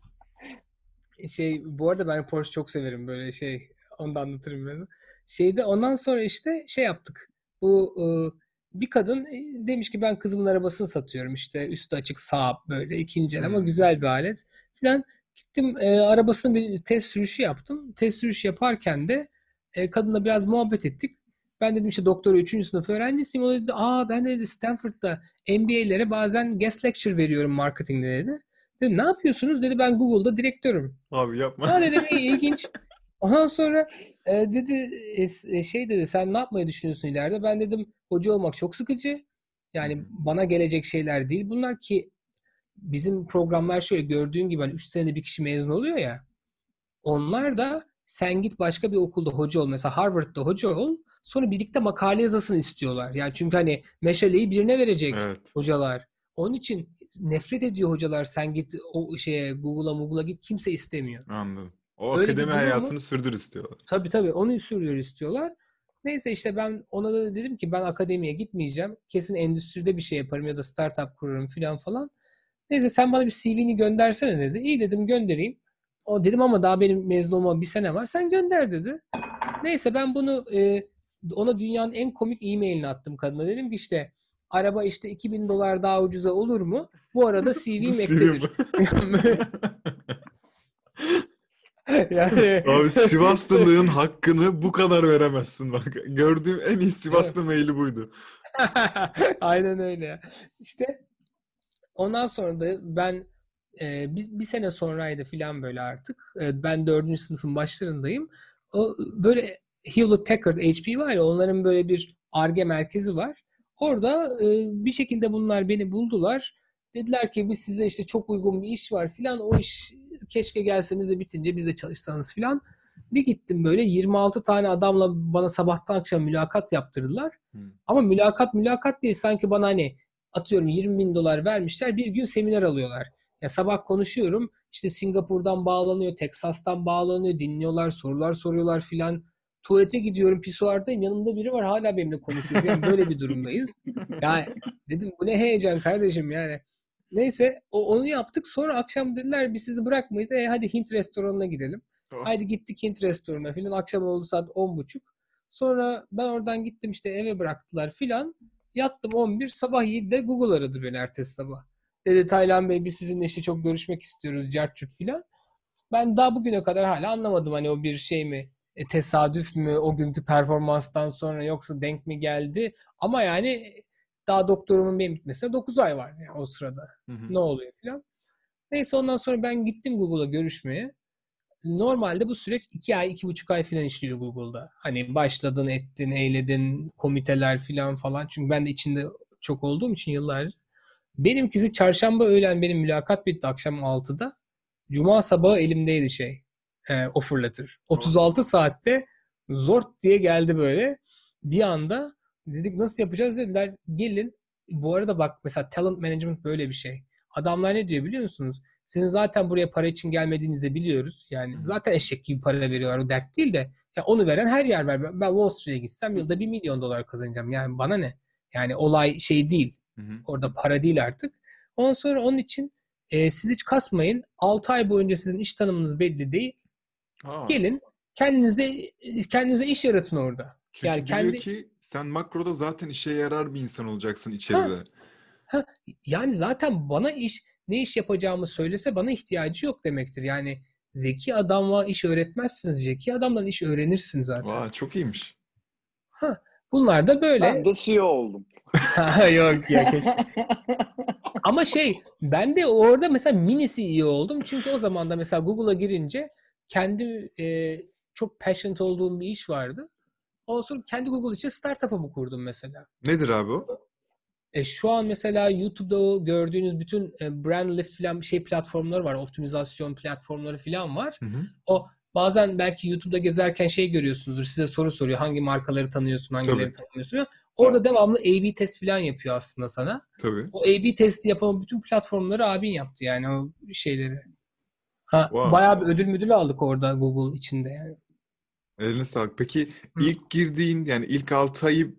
şey bu arada ben Porsche çok severim böyle şey onu da anlatırım ben. Şeyde ondan sonra işte şey yaptık. Bu e, bir kadın e, demiş ki ben kızımın arabasını satıyorum işte üstü açık sağ böyle ikinci el ama hmm. güzel bir alet filan. Gittim e, arabasını bir test sürüşü yaptım. Test sürüşü yaparken de e, kadınla biraz muhabbet ettik. Ben dedim işte doktora 3. sınıf öğrencisiyim. O dedi aa ben dedi Stanford'da MBA'lere bazen guest lecture veriyorum marketingde dedi. Dedim ne yapıyorsunuz? Dedi ben Google'da direktörüm. Abi yapma. Ha dedim iyi ilginç. Ondan sonra e, dedi e, e, şey dedi sen ne yapmayı düşünüyorsun ileride? Ben dedim hoca olmak çok sıkıcı. Yani bana gelecek şeyler değil bunlar ki bizim programlar şöyle gördüğün gibi hani 3 senede bir kişi mezun oluyor ya. Onlar da sen git başka bir okulda hoca ol. Mesela Harvard'da hoca ol. Sonra birlikte makale yazasın istiyorlar. Yani çünkü hani meşaleyi birine verecek evet. hocalar. Onun için nefret ediyor hocalar. Sen git o şeye Google'a Google'a git kimse istemiyor. Anladım. O Öyle akademi hayatını sürdür istiyorlar. Tabii tabii onu sürdür istiyorlar. Neyse işte ben ona da dedim ki ben akademiye gitmeyeceğim. Kesin endüstride bir şey yaparım ya da startup kurarım filan falan. Neyse sen bana bir CV'ni göndersene dedi. İyi dedim göndereyim. O dedim ama daha benim mezun olmama bir sene var. Sen gönder dedi. Neyse ben bunu e, ona dünyanın en komik e-mailini attım kadına. Dedim ki işte araba işte 2000 dolar daha ucuza olur mu? Bu arada CV'm ekledim.
yani... Abi Sivaslılığın hakkını bu kadar veremezsin bak. Gördüğüm en iyi Sivaslı maili buydu.
Aynen öyle. İşte ondan sonra da ben e, bir, bir sene sonraydı filan böyle artık. E, ben dördüncü sınıfın başlarındayım. O böyle Hewlett Packard HP var ya onların böyle bir ARGE merkezi var. Orada e, bir şekilde bunlar beni buldular. Dediler ki biz size işte çok uygun bir iş var filan. O iş keşke gelseniz de bitince biz de çalışsanız filan. Bir gittim böyle 26 tane adamla bana sabahtan akşam mülakat yaptırdılar. Hmm. Ama mülakat mülakat değil sanki bana hani atıyorum 20 bin dolar vermişler bir gün seminer alıyorlar. Ya sabah konuşuyorum işte Singapur'dan bağlanıyor, Teksas'tan bağlanıyor, dinliyorlar, sorular soruyorlar filan tuvalete gidiyorum pisuardayım yanımda biri var hala benimle konuşuyor. Yani böyle bir durumdayız. Yani dedim bu ne heyecan kardeşim yani. Neyse o, onu yaptık sonra akşam dediler biz sizi bırakmayız. E hadi Hint restoranına gidelim. Oh. Haydi gittik Hint restoranına filan akşam oldu saat on buçuk Sonra ben oradan gittim işte eve bıraktılar filan. Yattım 11 sabah 7'de Google aradı beni ertesi sabah. Dedi Taylan Bey biz sizinle işte çok görüşmek istiyoruz cart filan. Ben daha bugüne kadar hala anlamadım hani o bir şey mi e, tesadüf mü o günkü performanstan sonra yoksa denk mi geldi? Ama yani daha doktorumun benim gitmesine 9 ay var yani o sırada. Hı hı. Ne oluyor falan. Neyse ondan sonra ben gittim Google'a görüşmeye. Normalde bu süreç 2 ay, 2,5 ay falan işliyor Google'da. Hani başladın, ettin, eyledin, komiteler falan falan. Çünkü ben de içinde çok olduğum için yıllar. Benimkisi çarşamba öğlen benim mülakat bitti akşam 6'da. Cuma sabahı elimdeydi şey e, o fırlatır. 36 saatte zort diye geldi böyle. Bir anda dedik nasıl yapacağız dediler. Gelin bu arada bak mesela talent management böyle bir şey. Adamlar ne diyor biliyor musunuz? Sizin zaten buraya para için gelmediğinizi biliyoruz. Yani zaten eşek gibi para veriyorlar. O dert değil de ya onu veren her yer ver. Ben Wall Street'e gitsem yılda bir milyon dolar kazanacağım. Yani bana ne? Yani olay şey değil. Orada para değil artık. Ondan sonra onun için e, siz hiç kasmayın. 6 ay boyunca sizin iş tanımınız belli değil. Ha. Gelin kendinize kendinize iş yaratın orada. Çünkü yani kendi ki
sen makroda zaten işe
yarar bir insan olacaksın içeride. Ha. Ha. Yani zaten bana iş ne iş yapacağımı söylese bana ihtiyacı yok demektir. Yani zeki adamla iş öğretmezsiniz. Zeki adamdan iş öğrenirsin zaten. Vay çok iyiymiş. Ha. Bunlar da böyle. Ben de CEO oldum. Yok ya Ama şey ben de orada mesela mini CEO oldum. Çünkü o zaman da mesela Google'a girince kendi e, çok passionate olduğum bir iş vardı. Ondan sonra kendi Google için startup'ımı kurdum mesela. Nedir abi o? E, şu an mesela YouTube'da o gördüğünüz bütün e, lift falan şey platformları var. Optimizasyon platformları falan var. Hı hı. O bazen belki YouTube'da gezerken şey görüyorsunuzdur. Size soru soruyor. Hangi markaları tanıyorsun, hangileri Tabii. tanımıyorsun. Orada devamlı A-B test falan yapıyor aslında sana. Tabii. O A-B testi yapan bütün platformları abin yaptı yani o şeyleri. Ha, wow. Bayağı bir ödül müdül aldık orada Google içinde yani.
Eline sağlık. Peki Hı. ilk girdiğin yani ilk 6 ayı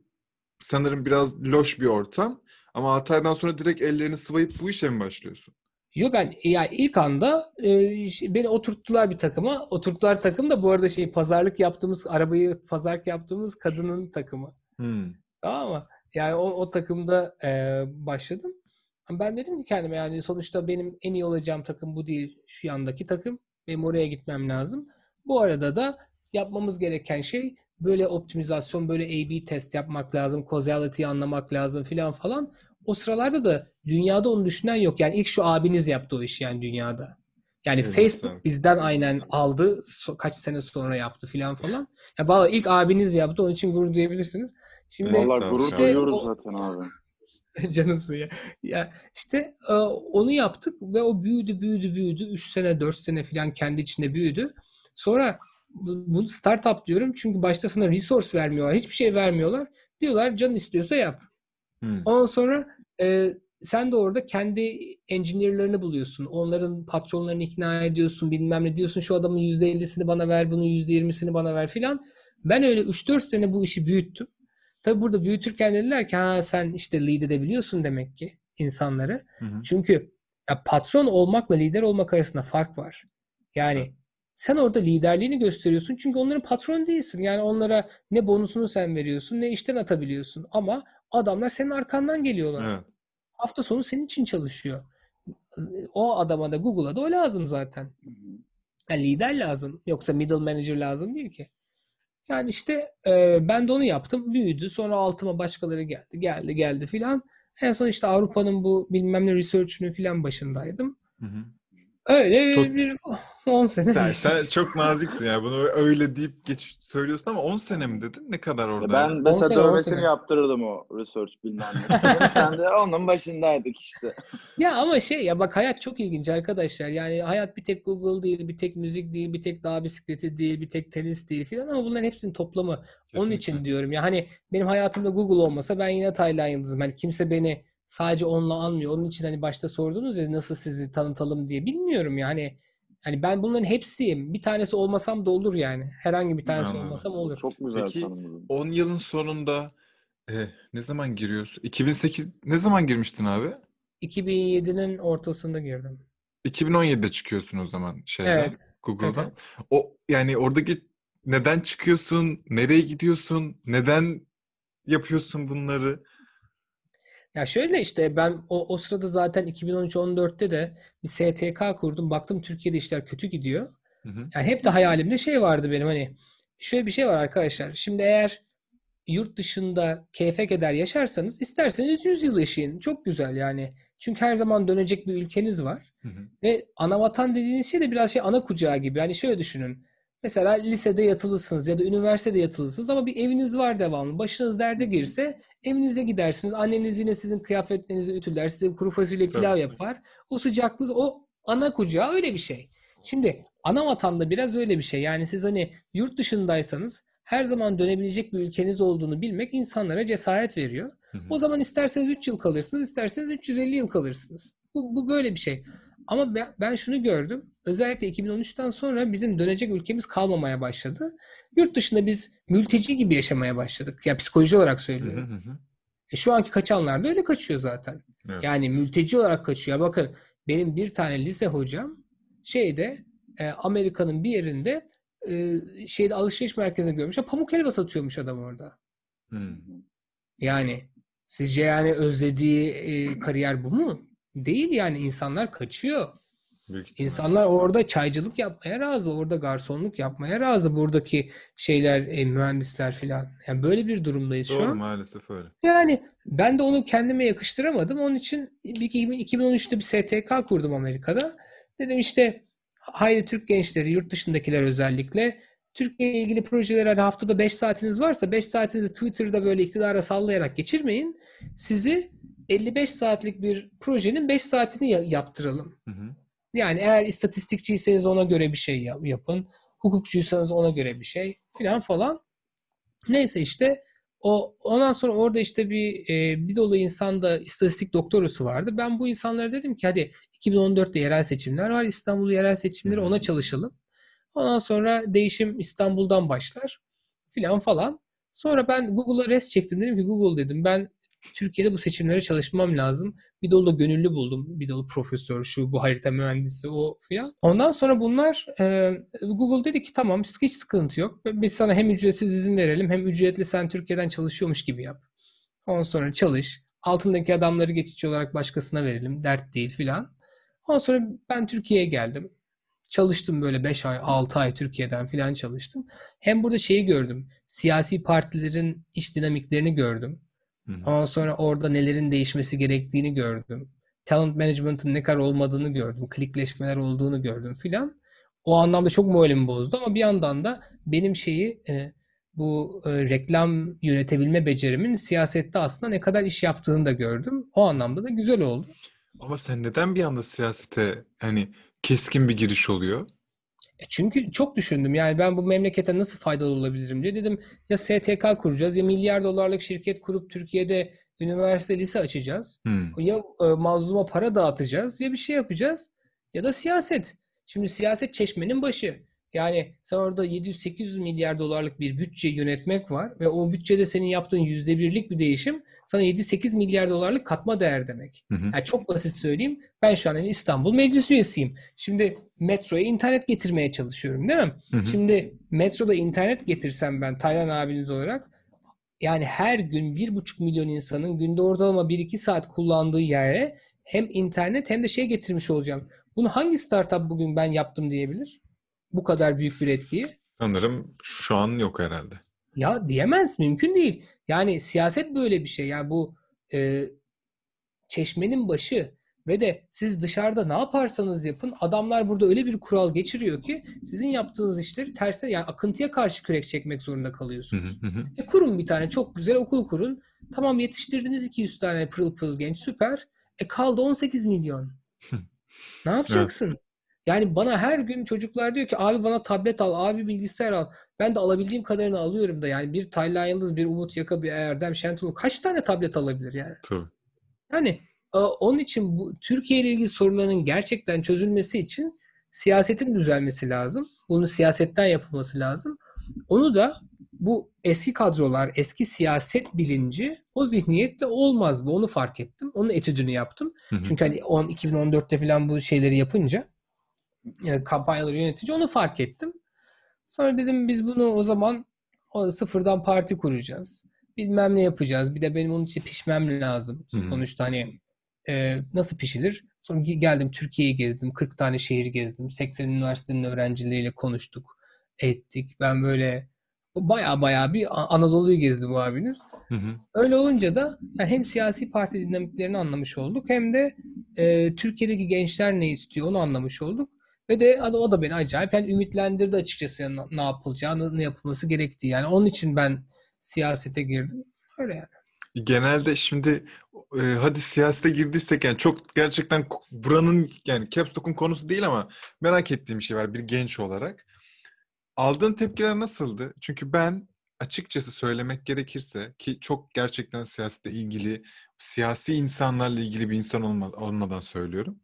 sanırım biraz loş bir ortam. Ama 6 aydan sonra direkt ellerini sıvayıp bu işe mi başlıyorsun?
Yok ben ya ilk anda e, beni oturttular bir takıma. Oturttular takım da bu arada şey pazarlık yaptığımız arabayı pazarlık yaptığımız kadının takımı. Hmm. Tamam mı? Yani o, o takımda e, başladım. Hani ben dedim ki kendime yani sonuçta benim en iyi olacağım takım bu değil şu yandaki takım. Benim oraya gitmem lazım. Bu arada da yapmamız gereken şey böyle optimizasyon, böyle A-B test yapmak lazım. Causality anlamak lazım filan falan. O sıralarda da dünyada onu düşünen yok. Yani ilk şu abiniz yaptı o işi yani dünyada. Yani evet, Facebook evet. bizden aynen aldı. So- kaç sene sonra yaptı filan falan. Ya yani ilk abiniz yaptı. Onun için gurur duyabilirsiniz. Şimdi Vallahi gurur duyuyoruz o...
zaten abi.
Canımsın ya. Ya işte e, onu yaptık ve o büyüdü büyüdü büyüdü. 3 sene 4 sene falan kendi içinde büyüdü. Sonra bunu startup diyorum çünkü başta sana resource vermiyorlar. Hiçbir şey vermiyorlar. Diyorlar can istiyorsa yap. Hmm. Ondan sonra e, sen de orada kendi engineer'larını buluyorsun. Onların patronlarını ikna ediyorsun. Bilmem ne diyorsun şu adamın %50'sini bana ver, bunun %20'sini bana ver filan. Ben öyle 3-4 sene bu işi büyüttüm. Tabi burada büyütürken dediler ki ha sen işte lead edebiliyorsun demek ki insanları. Hı hı. Çünkü ya patron olmakla lider olmak arasında fark var. Yani hı. sen orada liderliğini gösteriyorsun çünkü onların patronu değilsin. Yani onlara ne bonusunu sen veriyorsun ne işten atabiliyorsun ama adamlar senin arkandan geliyorlar. Evet. Hafta sonu senin için çalışıyor. O adama da Google'a da o lazım zaten. Yani lider lazım. Yoksa middle manager lazım değil ki. Yani işte e, ben de onu yaptım. Büyüdü. Sonra altıma başkaları geldi. Geldi geldi filan. En son işte Avrupa'nın bu bilmem ne research'ünün filan başındaydım. Hı hı. Öyle
Tot- bir... 10 sene. Sen, sen çok naziksin ya. Bunu öyle deyip geç söylüyorsun ama 10 sene mi dedin? Ne kadar orada? Ben yani? mesela sene, dövmesini yaptırırdım o research bilmem sen de onun başındaydık işte.
Ya ama şey ya bak hayat çok ilginç arkadaşlar. Yani hayat bir tek Google değil, bir tek müzik değil, bir tek dağ bisikleti değil, bir tek tenis değil filan ama bunların hepsinin toplamı. Kesinlikle. Onun için diyorum ya hani benim hayatımda Google olmasa ben yine Taylan Yıldız'ım. Hani kimse beni sadece onunla anmıyor. Onun için hani başta sordunuz ya nasıl sizi tanıtalım diye. Bilmiyorum yani. Ya, Hani ben bunların hepsiyim. Bir tanesi olmasam da olur yani. Herhangi bir tanesi ya, olmasam olur.
Çok güzel Peki 10 yılın sonunda e, ne zaman giriyorsun? 2008 ne zaman girmiştin abi?
2007'nin ortasında girdim.
2017'de çıkıyorsun o zaman şeyden. Evet. Google'dan. evet. O yani oradaki neden çıkıyorsun? Nereye gidiyorsun? Neden yapıyorsun bunları?
Ya şöyle işte ben o, o sırada zaten 2013-14'te de bir STK kurdum. Baktım Türkiye'de işler kötü gidiyor. Hı hı. Yani hep de hayalimde şey vardı benim hani şöyle bir şey var arkadaşlar. Şimdi eğer yurt dışında keyfe eder yaşarsanız isterseniz 100 yıl yaşayın. Çok güzel yani. Çünkü her zaman dönecek bir ülkeniz var. Hı hı. Ve ana vatan dediğiniz şey de biraz şey ana kucağı gibi. Yani şöyle düşünün. Mesela lisede yatılısınız ya da üniversitede yatılısınız ama bir eviniz var devamlı. Başınız derde girse evinize gidersiniz. Anneniz yine sizin kıyafetlerinizi ütüler. Size kuru fasulye pilav evet. yapar. O sıcaklık, o ana kucağı öyle bir şey. Şimdi ana vatanda biraz öyle bir şey. Yani siz hani yurt dışındaysanız her zaman dönebilecek bir ülkeniz olduğunu bilmek insanlara cesaret veriyor. Hı hı. O zaman isterseniz 3 yıl kalırsınız, isterseniz 350 yıl kalırsınız. Bu, bu böyle bir şey. Ama ben, ben şunu gördüm özellikle 2013'ten sonra bizim dönecek ülkemiz kalmamaya başladı. Yurt dışında biz mülteci gibi yaşamaya başladık. Ya psikoloji olarak söylüyorum. E şu anki kaçanlar da öyle kaçıyor zaten. Evet. Yani mülteci olarak kaçıyor. Bakın benim bir tane lise hocam şeyde e, Amerika'nın bir yerinde e, şeyde alışveriş merkezine görmüş. Pamuk helva satıyormuş adam orada. Yani sizce yani özlediği e, kariyer bu mu? Değil yani insanlar kaçıyor. Büyük İnsanlar orada çaycılık yapmaya razı, orada garsonluk yapmaya razı. Buradaki şeyler, e, mühendisler filan. Yani böyle bir durumdayız Doğru, şu an. Doğru maalesef öyle. Yani ben de onu kendime yakıştıramadım. Onun için 2013'te bir STK kurdum Amerika'da. Dedim işte haydi Türk gençleri, yurt dışındakiler özellikle Türkiye ile ilgili projelere hani haftada 5 saatiniz varsa 5 saatinizi Twitter'da böyle iktidara sallayarak geçirmeyin. Sizi 55 saatlik bir projenin 5 saatini yaptıralım. Hı hı. Yani eğer istatistikçiyseniz ona göre bir şey yapın. Hukukçuysanız ona göre bir şey filan falan. Neyse işte o ondan sonra orada işte bir e, bir dolu insan da istatistik doktorusu vardı. Ben bu insanlara dedim ki hadi 2014'te yerel seçimler var. İstanbul yerel seçimleri ona çalışalım. Ondan sonra değişim İstanbul'dan başlar filan falan. Sonra ben Google'a res çektim. Dedim ki Google dedim ben Türkiye'de bu seçimlere çalışmam lazım. Bir dolu gönüllü buldum. Bir dolu profesör, şu bu harita mühendisi o filan. Ondan sonra bunlar e, Google dedi ki tamam hiç sıkıntı yok. Biz sana hem ücretsiz izin verelim hem ücretli sen Türkiye'den çalışıyormuş gibi yap. Ondan sonra çalış. Altındaki adamları geçici olarak başkasına verelim. Dert değil filan. Ondan sonra ben Türkiye'ye geldim. Çalıştım böyle 5 ay, 6 ay Türkiye'den filan çalıştım. Hem burada şeyi gördüm. Siyasi partilerin iş dinamiklerini gördüm hı Ondan sonra orada nelerin değişmesi gerektiğini gördüm. Talent management'ın ne kadar olmadığını gördüm. Klikleşmeler olduğunu gördüm filan. O anlamda çok moralimi bozdu ama bir yandan da benim şeyi e, bu e, reklam yönetebilme becerimin siyasette aslında ne kadar iş yaptığını da gördüm. O anlamda da güzel oldu. Ama sen neden bir anda
siyasete hani keskin bir giriş oluyor?
E, çünkü çok düşündüm yani ben bu memlekete nasıl faydalı olabilirim diye dedim ya STK kuracağız ya milyar dolarlık şirket kurup Türkiye'de üniversite lise açacağız hmm. ya e, mazluma para dağıtacağız ya bir şey yapacağız ya da siyaset. Şimdi siyaset çeşmenin başı. Yani sen orada 700-800 milyar dolarlık bir bütçe yönetmek var ve o bütçede senin yaptığın yüzde birlik bir değişim sana 7-8 milyar dolarlık katma değer demek. Hı hı. Yani çok basit söyleyeyim. Ben şu an hani İstanbul Meclis üyesiyim. Şimdi metroya internet getirmeye çalışıyorum değil mi? Hı hı. Şimdi metroda internet getirsem ben Taylan abiniz olarak yani her gün 1,5 milyon insanın günde ortalama 1-2 saat kullandığı yere hem internet hem de şey getirmiş olacağım. Bunu hangi startup bugün ben yaptım diyebilir? bu kadar büyük bir etkiyi?
Sanırım şu an yok herhalde.
Ya diyemez, mümkün değil. Yani siyaset böyle bir şey. Yani bu e, çeşmenin başı ve de siz dışarıda ne yaparsanız yapın adamlar burada öyle bir kural geçiriyor ki sizin yaptığınız işleri terse yani akıntıya karşı kürek çekmek zorunda kalıyorsunuz. e kurun bir tane çok güzel okul kurun. Tamam yetiştirdiniz 200 tane pırıl pırıl genç süper. E kaldı 18 milyon. ne yapacaksın? Evet. Yani bana her gün çocuklar diyor ki abi bana tablet al, abi bilgisayar al. Ben de alabildiğim kadarını alıyorum da yani bir Taylan Yıldız, bir Umut Yaka, bir Erdem şentul kaç tane tablet alabilir yani? Tabii. Yani e, onun için bu Türkiye ile ilgili sorunların gerçekten çözülmesi için siyasetin düzelmesi lazım. bunu siyasetten yapılması lazım. Onu da bu eski kadrolar, eski siyaset bilinci o zihniyetle olmaz bu. Onu fark ettim. Onun etüdünü yaptım. Hı hı. Çünkü hani 10, 2014'te falan bu şeyleri yapınca e, kampanyaları yönetici onu fark ettim. Sonra dedim biz bunu o zaman o sıfırdan parti kuracağız. Bilmem ne yapacağız. Bir de benim onun için pişmem lazım. Hı-hı. Sonuçta hani e, nasıl pişilir? Sonra geldim Türkiye'yi gezdim. 40 tane şehir gezdim. 80 üniversitenin öğrencileriyle konuştuk. Ettik. Ben böyle baya baya bir Anadolu'yu gezdi bu abiniz. Hı hı. Öyle olunca da yani hem siyasi parti dinamiklerini anlamış olduk hem de e, Türkiye'deki gençler ne istiyor onu anlamış olduk. Ve de hani o da beni acayip yani ümitlendirdi açıkçası yani ne yapılacağını, ne yapılması gerektiği. Yani onun için ben siyasete girdim. Öyle yani
genelde şimdi e, hadi siyasete girdiysek yani çok gerçekten buranın yani Caps konusu değil ama merak ettiğim bir şey var bir genç olarak. Aldığın tepkiler nasıldı? Çünkü ben açıkçası söylemek gerekirse ki çok gerçekten siyasetle ilgili, siyasi insanlarla ilgili bir insan olmadan söylüyorum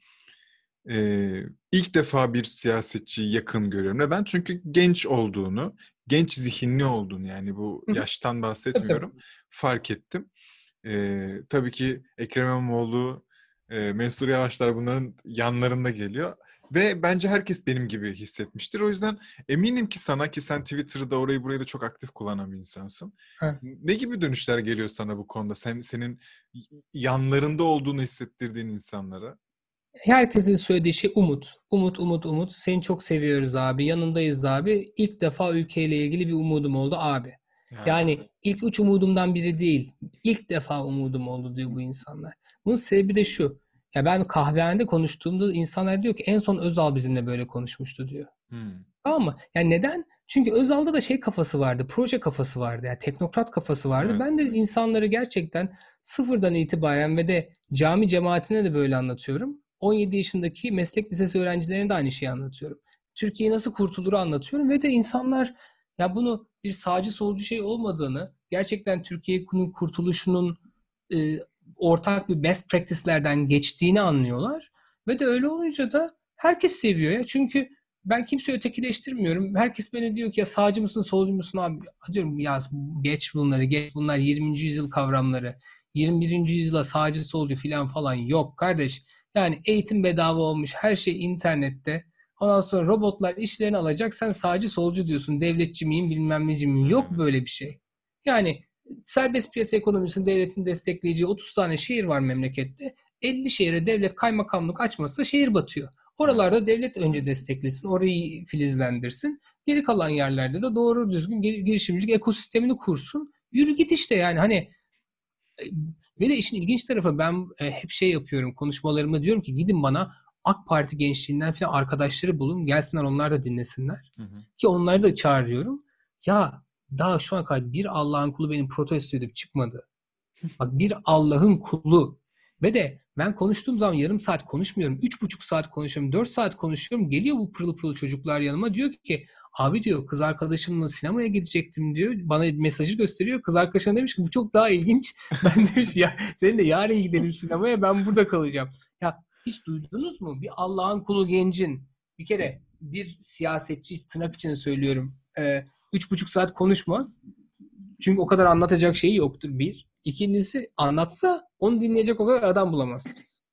e, ilk defa bir siyasetçi yakın görüyorum. Neden? Çünkü genç olduğunu, genç zihinli olduğunu yani bu yaştan bahsetmiyorum. fark ettim. E, tabii ki Ekrem İmamoğlu, e, Mesut Yavaşlar bunların yanlarında geliyor. Ve bence herkes benim gibi hissetmiştir. O yüzden eminim ki sana ki sen Twitter'da orayı burayı da çok aktif kullanan bir insansın. Heh. Ne gibi dönüşler geliyor sana bu konuda? Sen senin yanlarında olduğunu hissettirdiğin insanlara?
herkesin söylediği şey umut. Umut, umut, umut. Seni çok seviyoruz abi. Yanındayız abi. İlk defa ülkeyle ilgili bir umudum oldu abi. Yani ilk üç umudumdan biri değil. İlk defa umudum oldu diyor bu insanlar. Bunun sebebi de şu. Ya ben kahvehanede konuştuğumda insanlar diyor ki en son Özal bizimle böyle konuşmuştu diyor. Hmm. Tamam mı? Yani neden? Çünkü Özal'da da şey kafası vardı, proje kafası vardı, yani teknokrat kafası vardı. Evet. Ben de insanları gerçekten sıfırdan itibaren ve de cami cemaatine de böyle anlatıyorum. 17 yaşındaki meslek lisesi öğrencilerine de aynı şeyi anlatıyorum. Türkiye nasıl kurtulur anlatıyorum ve de insanlar ya bunu bir sağcı solcu şey olmadığını, gerçekten Türkiye'nin kurtuluşunun e, ortak bir best practice'lerden geçtiğini anlıyorlar ve de öyle olunca da herkes seviyor ya. Çünkü ben kimseyi ötekileştirmiyorum. Herkes bana diyor ki ya sağcı mısın, solcu musun abi? Diyorum ya geç bunları, geç bunlar 20. yüzyıl kavramları. 21. yüzyıla sağcı solcu filan falan yok kardeş. Yani eğitim bedava olmuş, her şey internette. Ondan sonra robotlar işlerini alacak. Sen sağcı solcu diyorsun. Devletçi miyim bilmem neci miyim. Yok hmm. böyle bir şey. Yani serbest piyasa ekonomisinin devletin destekleyeceği 30 tane şehir var memlekette. 50 şehre devlet kaymakamlık açması şehir batıyor. Oralarda hmm. devlet önce desteklesin, orayı filizlendirsin. Geri kalan yerlerde de doğru düzgün girişimcilik ekosistemini kursun. Yürü git işte yani hani ve de işin ilginç tarafı ben e, hep şey yapıyorum konuşmalarımda diyorum ki gidin bana AK Parti gençliğinden falan arkadaşları bulun gelsinler onlar da dinlesinler. Hı hı. Ki onları da çağırıyorum. Ya daha şu an kadar bir Allah'ın kulu benim protesto edip çıkmadı. Bak bir Allah'ın kulu ve de ben konuştuğum zaman yarım saat konuşmuyorum. Üç buçuk saat konuşuyorum. Dört saat konuşuyorum. Geliyor bu pırıl pırıl çocuklar yanıma. Diyor ki abi diyor kız arkadaşımla sinemaya gidecektim diyor. Bana mesajı gösteriyor. Kız arkadaşına demiş ki bu çok daha ilginç. Ben demiş ya seninle yarın gidelim sinemaya ben burada kalacağım. Ya hiç duydunuz mu? Bir Allah'ın kulu gencin bir kere bir siyasetçi tırnak içine söylüyorum. üç buçuk saat konuşmaz çünkü o kadar anlatacak şeyi yoktur bir. İkincisi anlatsa onu dinleyecek o kadar adam bulamazsınız.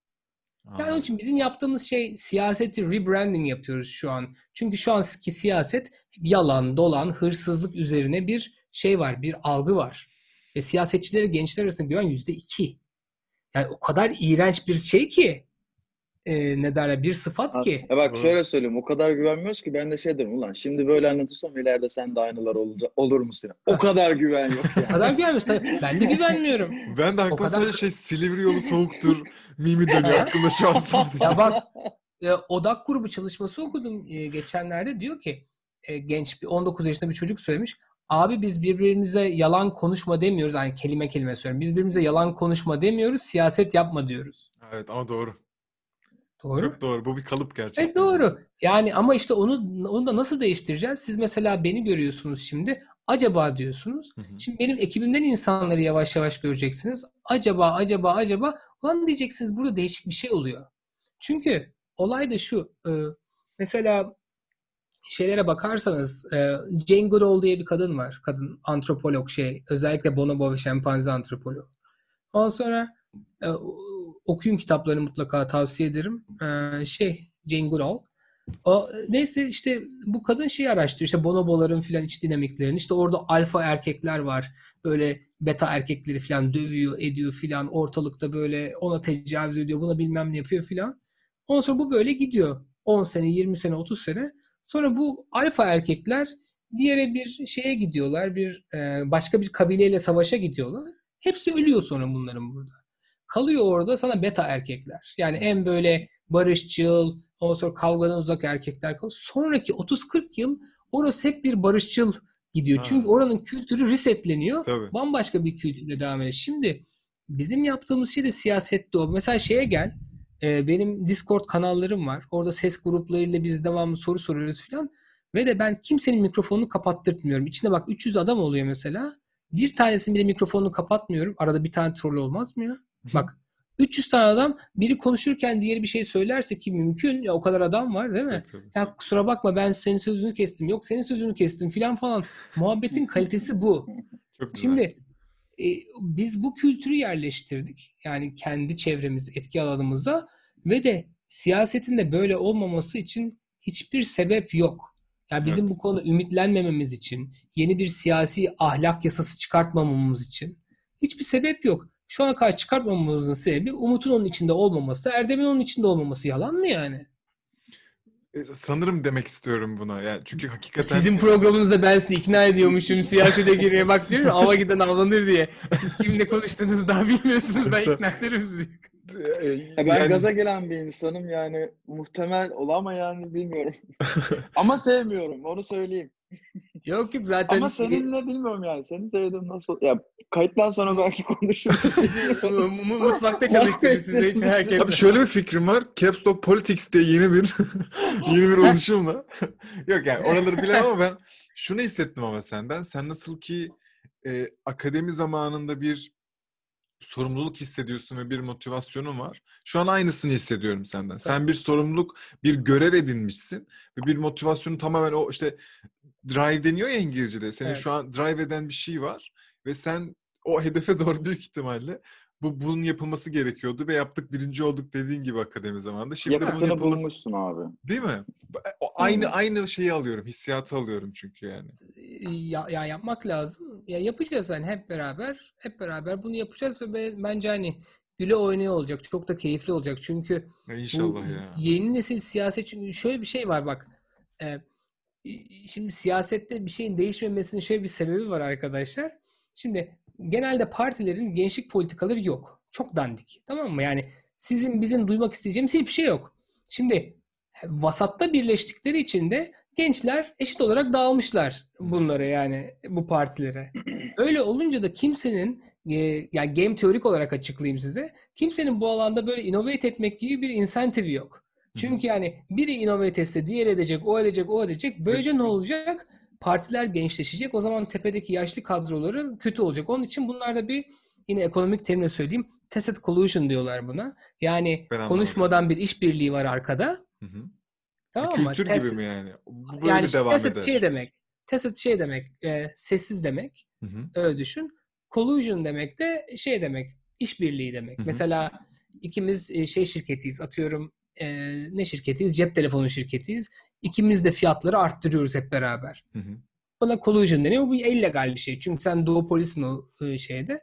Yani onun için bizim yaptığımız şey siyaseti rebranding yapıyoruz şu an. Çünkü şu anki siyaset yalan, dolan, hırsızlık üzerine bir şey var, bir algı var. Ve siyasetçileri gençler arasında güven yüzde iki. Yani o kadar iğrenç bir şey ki e, ne derler bir sıfat ki. Ya e bak şöyle
söyleyeyim o kadar güvenmiyoruz ki ben de şey derim ulan şimdi böyle anlatırsam ileride sen de aynılar olacak, olur musun?
O
kadar güven yok.
Yani. o kadar güvenmiyoruz tabii. Ben de güvenmiyorum. Ben de hakikaten
kadar... şey Silivri yolu soğuktur mimi dönüyor aklımda şu an sadece. Ya bak
e, odak grubu çalışması okudum e, geçenlerde diyor ki e, genç bir 19 yaşında bir çocuk söylemiş. Abi biz birbirimize yalan konuşma demiyoruz. Yani kelime kelime söylüyorum. Biz birbirimize yalan konuşma demiyoruz. Siyaset yapma diyoruz. Evet ama doğru. Doğru. Çok doğru. Bu bir kalıp gerçekten. Evet doğru. Yani ama işte onu onu da nasıl değiştireceğiz? Siz mesela beni görüyorsunuz şimdi. Acaba diyorsunuz. Hı hı. Şimdi benim ekibimden insanları yavaş yavaş göreceksiniz. Acaba acaba acaba ulan diyeceksiniz burada değişik bir şey oluyor. Çünkü olay da şu. E, mesela şeylere bakarsanız e, Jane Goodall diye bir kadın var. Kadın antropolog şey. Özellikle bonobo ve şempanze antropolog. Ondan sonra e, okuyun kitaplarını mutlaka tavsiye ederim. Ee, şey Jane Goodall. O, neyse işte bu kadın şeyi araştırıyor. İşte bonoboların filan iç dinamiklerini. İşte orada alfa erkekler var. Böyle beta erkekleri filan dövüyor, ediyor filan. Ortalıkta böyle ona tecavüz ediyor. Buna bilmem ne yapıyor filan. Ondan sonra bu böyle gidiyor. 10 sene, 20 sene, 30 sene. Sonra bu alfa erkekler bir yere bir şeye gidiyorlar. Bir e, başka bir kabileyle savaşa gidiyorlar. Hepsi ölüyor sonra bunların burada. Kalıyor orada sana beta erkekler. Yani en böyle barışçıl, ondan sonra kavgadan uzak erkekler kalıyor. Sonraki 30-40 yıl orası hep bir barışçıl gidiyor. Ha. Çünkü oranın kültürü resetleniyor. Tabii. Bambaşka bir kültüre devam ediyor. Şimdi bizim yaptığımız şey de siyasette o. Mesela şeye gel. E, benim Discord kanallarım var. Orada ses gruplarıyla biz devamlı soru soruyoruz falan. Ve de ben kimsenin mikrofonunu kapattırtmıyorum. İçinde bak 300 adam oluyor mesela. Bir tanesini bile mikrofonunu kapatmıyorum. Arada bir tane troll olmaz mı ya? Bak 300 tane adam biri konuşurken diğeri bir şey söylerse ki mümkün ya o kadar adam var değil mi? Evet, Ya kusura bakma ben senin sözünü kestim. Yok senin sözünü kestim filan falan. Muhabbetin kalitesi bu. Çok Şimdi e, biz bu kültürü yerleştirdik. Yani kendi çevremiz, etki alanımıza ve de siyasetin de böyle olmaması için hiçbir sebep yok. Yani bizim evet. bu konu ümitlenmememiz için, yeni bir siyasi ahlak yasası çıkartmamamız için hiçbir sebep yok şu ana kadar çıkartmamamızın sebebi Umut'un onun içinde olmaması, Erdem'in onun içinde olmaması yalan mı yani?
E, sanırım demek istiyorum buna. Yani çünkü hakikaten... Sizin programınızda ben sizi
ikna ediyormuşum. Siyasete girmeye bak diyorum. Ava giden avlanır diye. Siz kimle konuştuğunuzu daha bilmiyorsunuz.
Ben ikna ederim sizi. E, e, ya ben yani... gaza gelen bir insanım yani muhtemel olamayan bilmiyorum. Ama sevmiyorum onu söyleyeyim. Yok yok zaten. Ama şey- seninle bilmiyorum yani. Seni sevdim nasıl? Ya kayıttan sonra belki konuşuruz. Sizi
çalıştınız çalıştırdım size hiç herkese. Abi şöyle bir fikrim var. Caps Lock Politics diye yeni bir yeni bir oluşumla. yok yani oraları bilemem ama ben şunu hissettim ama senden. Sen nasıl ki e, akademi zamanında bir sorumluluk hissediyorsun ve bir motivasyonun var. Şu an aynısını hissediyorum senden. Sen bir sorumluluk, bir görev edinmişsin ve bir motivasyonu tamamen o işte drive deniyor ya İngilizce'de. Senin evet. şu an drive eden bir şey var ve sen o hedefe doğru büyük ihtimalle bu bunun yapılması gerekiyordu ve yaptık birinci olduk dediğin gibi akademi zamanında. Şimdi Yakasını bunun yapılması... bulmuşsun abi. Değil mi? E, o aynı hmm. aynı şeyi alıyorum. Hissiyatı alıyorum çünkü yani.
Ya, ya yapmak lazım. Ya yapacağız hani hep beraber. Hep beraber bunu yapacağız ve bence hani güle oynaya olacak. Çok da keyifli olacak. Çünkü ya İnşallah bu ya. yeni nesil siyaset şöyle bir şey var bak. E, şimdi siyasette bir şeyin değişmemesinin şöyle bir sebebi var arkadaşlar. Şimdi genelde partilerin gençlik politikaları yok. Çok dandik. Tamam mı? Yani sizin bizim duymak isteyeceğimiz hiçbir şey yok. Şimdi vasatta birleştikleri için de gençler eşit olarak dağılmışlar bunlara yani bu partilere. Öyle olunca da kimsenin e, yani game teorik olarak açıklayayım size. Kimsenin bu alanda böyle innovate etmek gibi bir incentive yok. Çünkü yani biri inove diğer edecek, o edecek, o edecek. Böylece ne olacak? Partiler gençleşecek. O zaman tepedeki yaşlı kadroları kötü olacak. Onun için bunlarda bir yine ekonomik terimle söyleyeyim. Tacit collusion diyorlar buna. Yani ben konuşmadan anladım. bir işbirliği var arkada. Hı hı. Tamam e, mı? Kültür tacit, gibi mi yani? böyle yani devam tacit eder. şey demek. Tacit şey demek. E, sessiz demek. Hı hı. Öyle düşün. Collusion demek de şey demek. işbirliği demek. Hı hı. Mesela ikimiz e, şey şirketiyiz. Atıyorum e, ne şirketiyiz? Cep telefonu şirketiyiz. İkimiz de fiyatları arttırıyoruz hep beraber. Hı hı. Buna collusion deniyor. Bu illegal bir şey. Çünkü sen doğu o e, şeyde.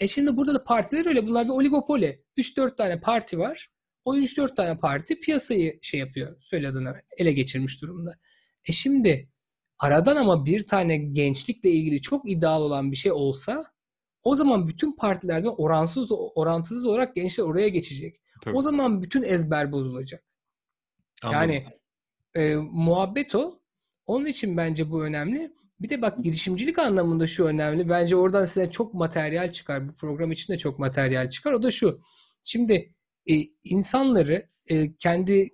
E şimdi burada da partiler öyle. Bunlar bir oligopoli. 3-4 tane parti var. O 3-4 tane parti piyasayı şey yapıyor. Söylediğine ele geçirmiş durumda. E şimdi aradan ama bir tane gençlikle ilgili çok ideal olan bir şey olsa o zaman bütün partilerde oransız orantısız olarak gençler oraya geçecek. Tabii. O zaman bütün ezber bozulacak. Anladım. Yani e, muhabbet o. Onun için bence bu önemli. Bir de bak girişimcilik anlamında şu önemli. Bence oradan size çok materyal çıkar. Bu program için de çok materyal çıkar. O da şu. Şimdi e, insanları e, kendi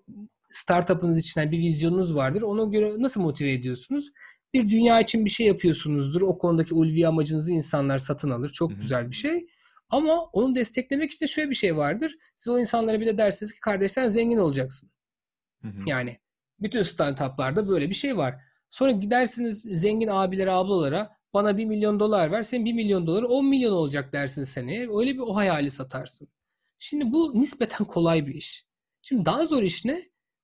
startup'ınız için hani bir vizyonunuz vardır. Ona göre nasıl motive ediyorsunuz? Bir dünya için bir şey yapıyorsunuzdur. O konudaki ulvi amacınızı insanlar satın alır. Çok Hı-hı. güzel bir şey. Ama onu desteklemek için de şöyle bir şey vardır. Siz o insanlara bile dersiniz ki kardeş zengin olacaksın. Hı hı. Yani bütün startuplarda böyle bir şey var. Sonra gidersiniz zengin abilere, ablalara bana bir milyon dolar ver. Senin 1 milyon doları 10 milyon olacak dersin seneye. Öyle bir o hayali satarsın. Şimdi bu nispeten kolay bir iş. Şimdi daha zor iş ne?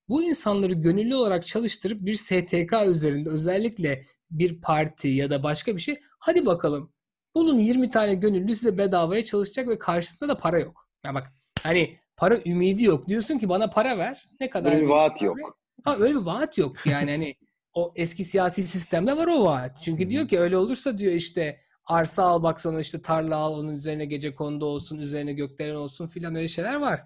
Bu insanları gönüllü olarak çalıştırıp bir STK üzerinde özellikle bir parti ya da başka bir şey hadi bakalım Bulun 20 tane gönüllü size bedavaya çalışacak ve karşısında da para yok. Ya bak hani para ümidi yok. Diyorsun ki bana para ver. Ne kadar? Öyle bir vaat yok. Ha öyle bir vaat yok. Yani hani o eski siyasi sistemde var o vaat. Çünkü diyor ki öyle olursa diyor işte arsa al baksana işte tarla al onun üzerine gece kondu olsun üzerine gökdelen olsun filan öyle şeyler var.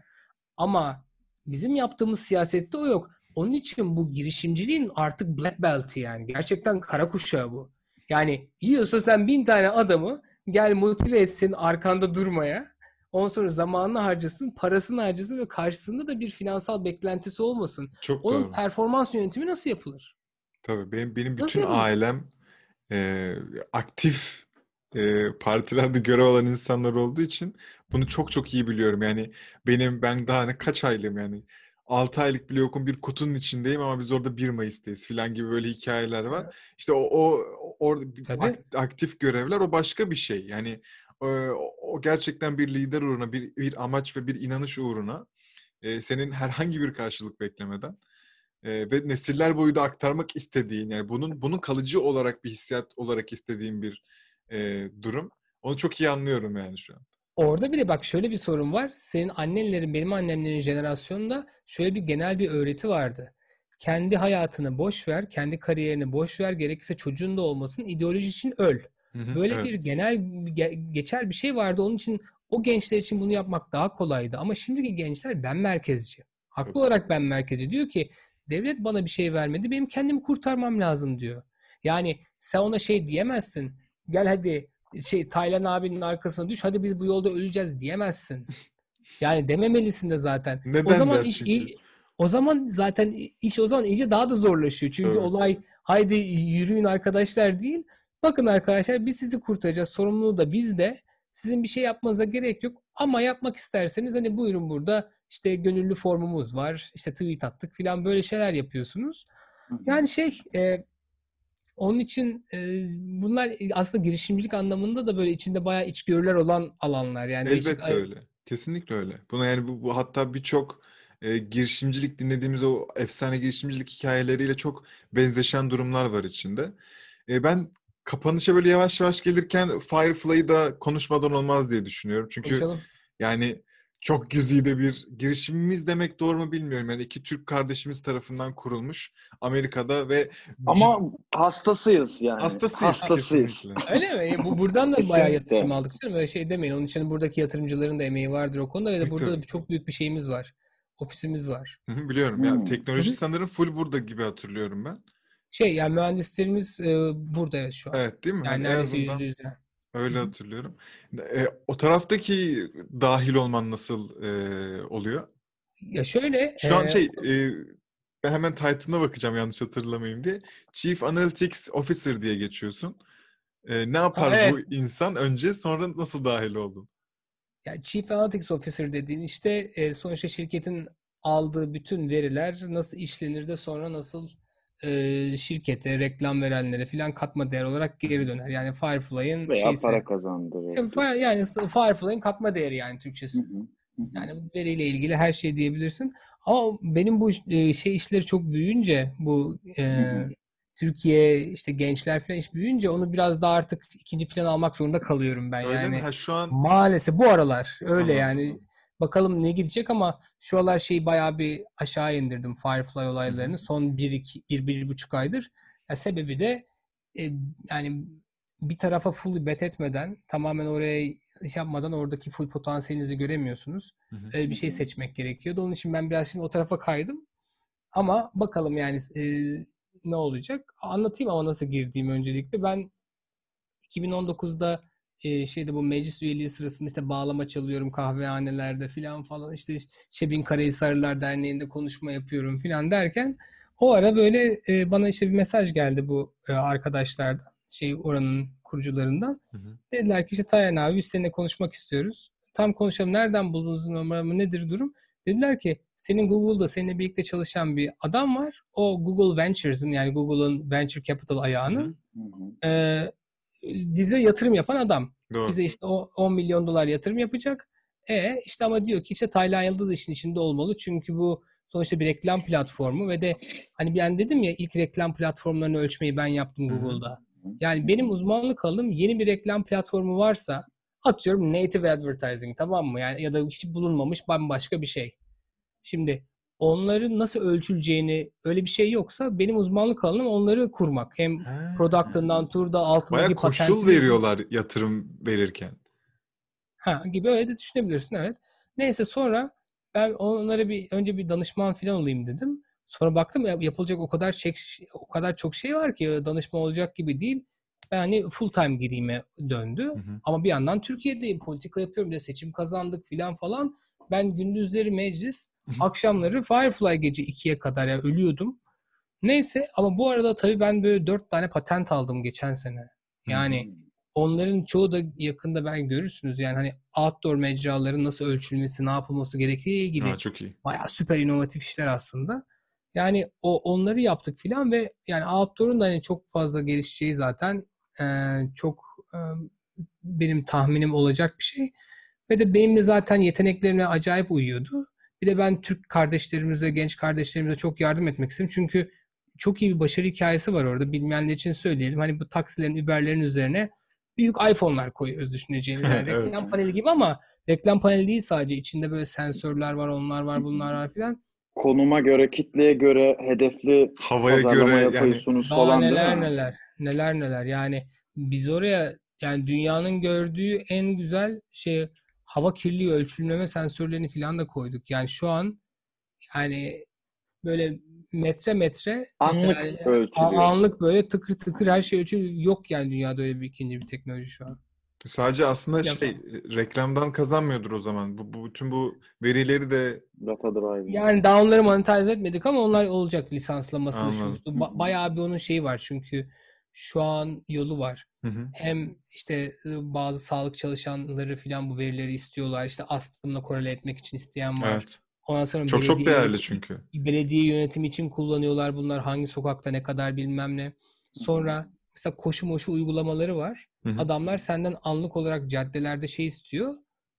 Ama bizim yaptığımız siyasette o yok. Onun için bu girişimciliğin artık black belt'i yani. Gerçekten kara kuşağı bu. Yani yiyorsa sen bin tane adamı gel motive etsin arkanda durmaya. Ondan sonra zamanını harcasın, parasını harcasın ve karşısında da bir finansal beklentisi olmasın. Çok Onun doğru. performans yönetimi nasıl yapılır?
Tabii benim benim bütün nasıl ailem e, aktif e, partilerde görev alan insanlar olduğu için bunu çok çok iyi biliyorum. Yani benim ben daha ne kaç aylığım yani 6 aylık bile yokum bir kutunun içindeyim ama biz orada 1 Mayıs'tayız filan gibi böyle hikayeler var. İşte o, o orada aktif görevler o başka bir şey. Yani e, o gerçekten bir lider uğruna, bir, bir amaç ve bir inanış uğruna e, senin herhangi bir karşılık beklemeden e, ve nesiller boyu da aktarmak istediğin yani bunun bunun kalıcı olarak bir hissiyat olarak istediğin bir e, durum. Onu çok iyi anlıyorum yani şu an.
Orada bir de bak şöyle bir sorun var. Senin annenlerin benim annemlerin jenerasyonunda şöyle bir genel bir öğreti vardı. Kendi hayatını boş ver, kendi kariyerini boş ver, gerekirse çocuğun da olmasın, ideoloji için öl. Böyle evet. bir genel geçer bir şey vardı. Onun için o gençler için bunu yapmak daha kolaydı. Ama şimdiki gençler ben merkezci. Haklı Tabii. olarak ben merkezci. Diyor ki devlet bana bir şey vermedi, benim kendimi kurtarmam lazım diyor. Yani sen ona şey diyemezsin. Gel hadi şey Taylan abinin arkasına düş hadi biz bu yolda öleceğiz diyemezsin. Yani dememelisin de zaten. Neden o zaman iş, o zaman zaten iş o zaman iyice daha da zorlaşıyor. Çünkü evet. olay haydi yürüyün arkadaşlar değil. Bakın arkadaşlar biz sizi kurtaracağız. Sorumluluğu da bizde. Sizin bir şey yapmanıza gerek yok. Ama yapmak isterseniz hani buyurun burada işte gönüllü formumuz var. İşte tweet attık filan böyle şeyler yapıyorsunuz. Yani şey e, onun için e, bunlar e, aslında girişimcilik anlamında da böyle içinde bayağı içgörüler olan alanlar. Yani Elbette değişik... öyle.
Kesinlikle öyle. Buna yani bu, bu hatta birçok e, girişimcilik dinlediğimiz o efsane girişimcilik hikayeleriyle çok benzeşen durumlar var içinde. E, ben kapanışa böyle yavaş yavaş gelirken Firefly'ı da konuşmadan olmaz diye düşünüyorum. E, Çünkü Konuşalım. yani çok güzide bir girişimimiz demek doğru mu bilmiyorum. Yani iki Türk kardeşimiz tarafından kurulmuş Amerika'da ve ama hastasıyız yani. Hastasıyız. Hastasıyız. Kesinlikle. Öyle mi? E, bu buradan da bayağı yatırım aldık.
Böyle şey demeyin. Onun için buradaki yatırımcıların da emeği vardır o konuda ve de burada da çok büyük bir şeyimiz var. Ofisimiz var.
biliyorum. Yani hmm. teknoloji sanırım
full burada gibi hatırlıyorum ben. Şey yani mühendislerimiz e, burada şu an. Evet değil mi? Yani, yani en azından... %100'den.
Öyle hatırlıyorum. E, o taraftaki dahil olman nasıl e, oluyor?
Ya şöyle... Şu an e... şey,
e, ben hemen Titan'a bakacağım yanlış hatırlamayayım diye. Chief Analytics Officer diye geçiyorsun. E, ne yapar ha, evet. bu insan önce, sonra nasıl dahil oldun?
Ya Chief Analytics Officer dediğin işte e, sonuçta şirketin aldığı bütün veriler nasıl işlenir de sonra nasıl e, şirkete, reklam verenlere filan katma değer olarak geri döner. Yani Firefly'ın Veya para
kazandırır.
Yani Firefly'ın katma değeri yani Türkçesi. Hı hı. Yani veriyle ilgili her şey diyebilirsin. Ama benim bu şey işleri çok büyüyünce bu e, Türkiye işte gençler falan iş büyüyünce onu biraz daha artık ikinci plan almak zorunda kalıyorum ben öyle yani. Mi? Ha, şu an maalesef bu aralar öyle Aha. yani Bakalım ne gidecek ama şu aralar şeyi bayağı bir aşağı indirdim Firefly olaylarını son 1-1,5 aydır. Ya sebebi de e, yani bir tarafa full bet etmeden tamamen oraya iş yapmadan oradaki full potansiyelinizi göremiyorsunuz. Hı hı. Öyle bir şey seçmek gerekiyordu. Onun için ben biraz şimdi o tarafa kaydım. Ama bakalım yani e, ne olacak. Anlatayım ama nasıl girdiğim öncelikle. Ben 2019'da e, şeyde bu meclis üyeliği sırasında işte bağlama çalıyorum kahvehanelerde filan falan işte Şebin Karahisarlılar Derneği'nde konuşma yapıyorum filan derken o ara böyle e, bana işte bir mesaj geldi bu e, arkadaşlardan şey oranın kurucularından. Hı hı. Dediler ki işte Tayan abi biz seninle konuşmak istiyoruz. Tam konuşalım nereden buldunuz numaramı nedir durum? Dediler ki senin Google'da seninle birlikte çalışan bir adam var. O Google Ventures'ın yani Google'ın Venture Capital ayağının hı hı. E, bize yatırım yapan adam. Doğru. Bize işte o 10 milyon dolar yatırım yapacak. E işte ama diyor ki işte Taylan Yıldız işin içinde olmalı. Çünkü bu sonuçta bir reklam platformu ve de hani ben dedim ya ilk reklam platformlarını ölçmeyi ben yaptım Google'da. Yani benim uzmanlık alım yeni bir reklam platformu varsa atıyorum native advertising tamam mı? Yani ya da hiç bulunmamış bambaşka bir şey. Şimdi onların nasıl ölçüleceğini öyle bir şey yoksa benim uzmanlık alanım onları kurmak. Hem ha. product'ından tur da altındaki Bayağı koşul patentini... veriyorlar
yatırım verirken.
Ha gibi öyle de düşünebilirsin evet. Neyse sonra ben onlara bir önce bir danışman falan olayım dedim. Sonra baktım yapılacak o kadar şey, o kadar çok şey var ki danışma olacak gibi değil. Ben hani full time gireyime döndü. Hı hı. Ama bir yandan Türkiye'deyim, politika yapıyorum de seçim kazandık filan falan. Ben gündüzleri meclis, akşamları Firefly gece 2'ye kadar ya yani ölüyordum. Neyse ama bu arada tabii ben böyle 4 tane patent aldım geçen sene. Yani hmm. onların çoğu da yakında ben görürsünüz. Yani hani outdoor mecraların nasıl ölçülmesi, ne yapılması gerektiği ilgili. Ha, çok iyi. Bayağı süper inovatif işler aslında. Yani o onları yaptık filan ve yani outdoor'un da hani çok fazla gelişeceği zaten e, çok e, benim tahminim olacak bir şey. Ve de benimle zaten yeteneklerime acayip uyuyordu. Bir de ben Türk kardeşlerimize, genç kardeşlerimize çok yardım etmek istedim. Çünkü çok iyi bir başarı hikayesi var orada. Bilmeyenler için söyleyelim. Hani bu taksilerin, Uber'lerin üzerine büyük iPhone'lar koyuyoruz düşüneceğiniz. Yani reklam evet. paneli gibi ama reklam paneli değil sadece. içinde böyle sensörler var, onlar var, bunlar var filan.
Konuma göre, kitleye göre,
hedefli havaya
göre yapıyorsunuz
yani. falan. neler neler. Neler neler. Yani biz oraya yani dünyanın gördüğü en güzel şey hava kirliliği ölçümleme sensörlerini falan da koyduk. Yani şu an yani böyle metre metre anlık mesela, Anlık böyle tıkır tıkır her şey ölçüyor. Yok yani dünyada öyle bir ikinci bir teknoloji şu an. Sadece aslında Yapalım. şey
reklamdan kazanmıyordur o zaman. Bu, bu bütün bu verileri de data drive. Yani
downları monetize etmedik ama onlar olacak lisanslaması. Şu, ba- bayağı bir onun şeyi var çünkü şu an yolu var. Hı hı. Hem işte bazı sağlık çalışanları filan bu verileri istiyorlar. İşte astımla korele etmek için isteyen var. Evet. Ondan sonra çok çok değerli çünkü. Belediye yönetimi için kullanıyorlar bunlar hangi sokakta ne kadar bilmem ne. Sonra mesela koşu moşu uygulamaları var. Hı hı. Adamlar senden anlık olarak caddelerde şey istiyor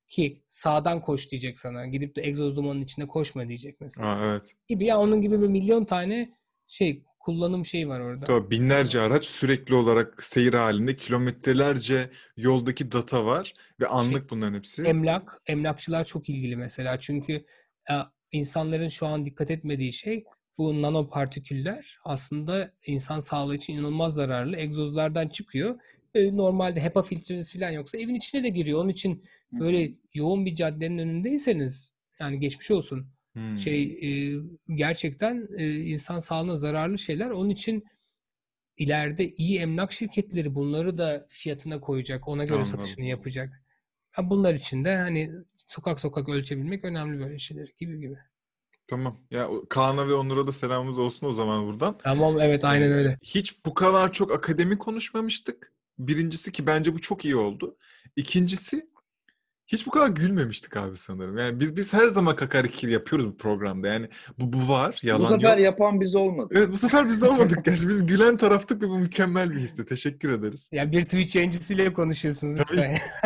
ki sağdan koş diyecek sana. Gidip de egzoz dumanın içinde koşma diyecek mesela. Ha, evet. Gibi ya onun gibi bir milyon tane şey kullanım şeyi var orada. Tabii
binlerce ee, araç sürekli olarak seyir halinde kilometrelerce yoldaki data var ve şey, anlık şey, bunların hepsi.
Emlak, emlakçılar çok ilgili mesela çünkü e, insanların şu an dikkat etmediği şey bu nanopartiküller aslında insan sağlığı için inanılmaz zararlı. Egzozlardan çıkıyor. E, normalde HEPA filtreniz falan yoksa evin içine de giriyor. Onun için böyle yoğun bir caddenin önündeyseniz yani geçmiş olsun Hmm. Şey e, gerçekten e, insan sağlığına zararlı şeyler. Onun için ileride iyi emlak şirketleri bunları da fiyatına koyacak. Ona göre Anladım. satışını yapacak. Ha, bunlar için de hani sokak sokak ölçebilmek önemli böyle şeyler gibi gibi.
Tamam. Ya Kaan'a ve Onur'a da selamımız olsun o zaman buradan. Tamam evet aynen ee, öyle. Hiç bu kadar çok akademi konuşmamıştık. Birincisi ki bence bu çok iyi oldu. İkincisi hiç bu kadar gülmemiştik abi sanırım. Yani biz biz her zaman kakarikil yapıyoruz bu programda. Yani bu bu var, yalan Bu sefer yok. yapan biz olmadık. Evet bu sefer biz olmadık gerçi. Biz gülen taraftık ve bu mükemmel bir histi. Teşekkür ederiz.
Ya bir Twitch yayıncısıyla konuşuyorsunuz lütfen.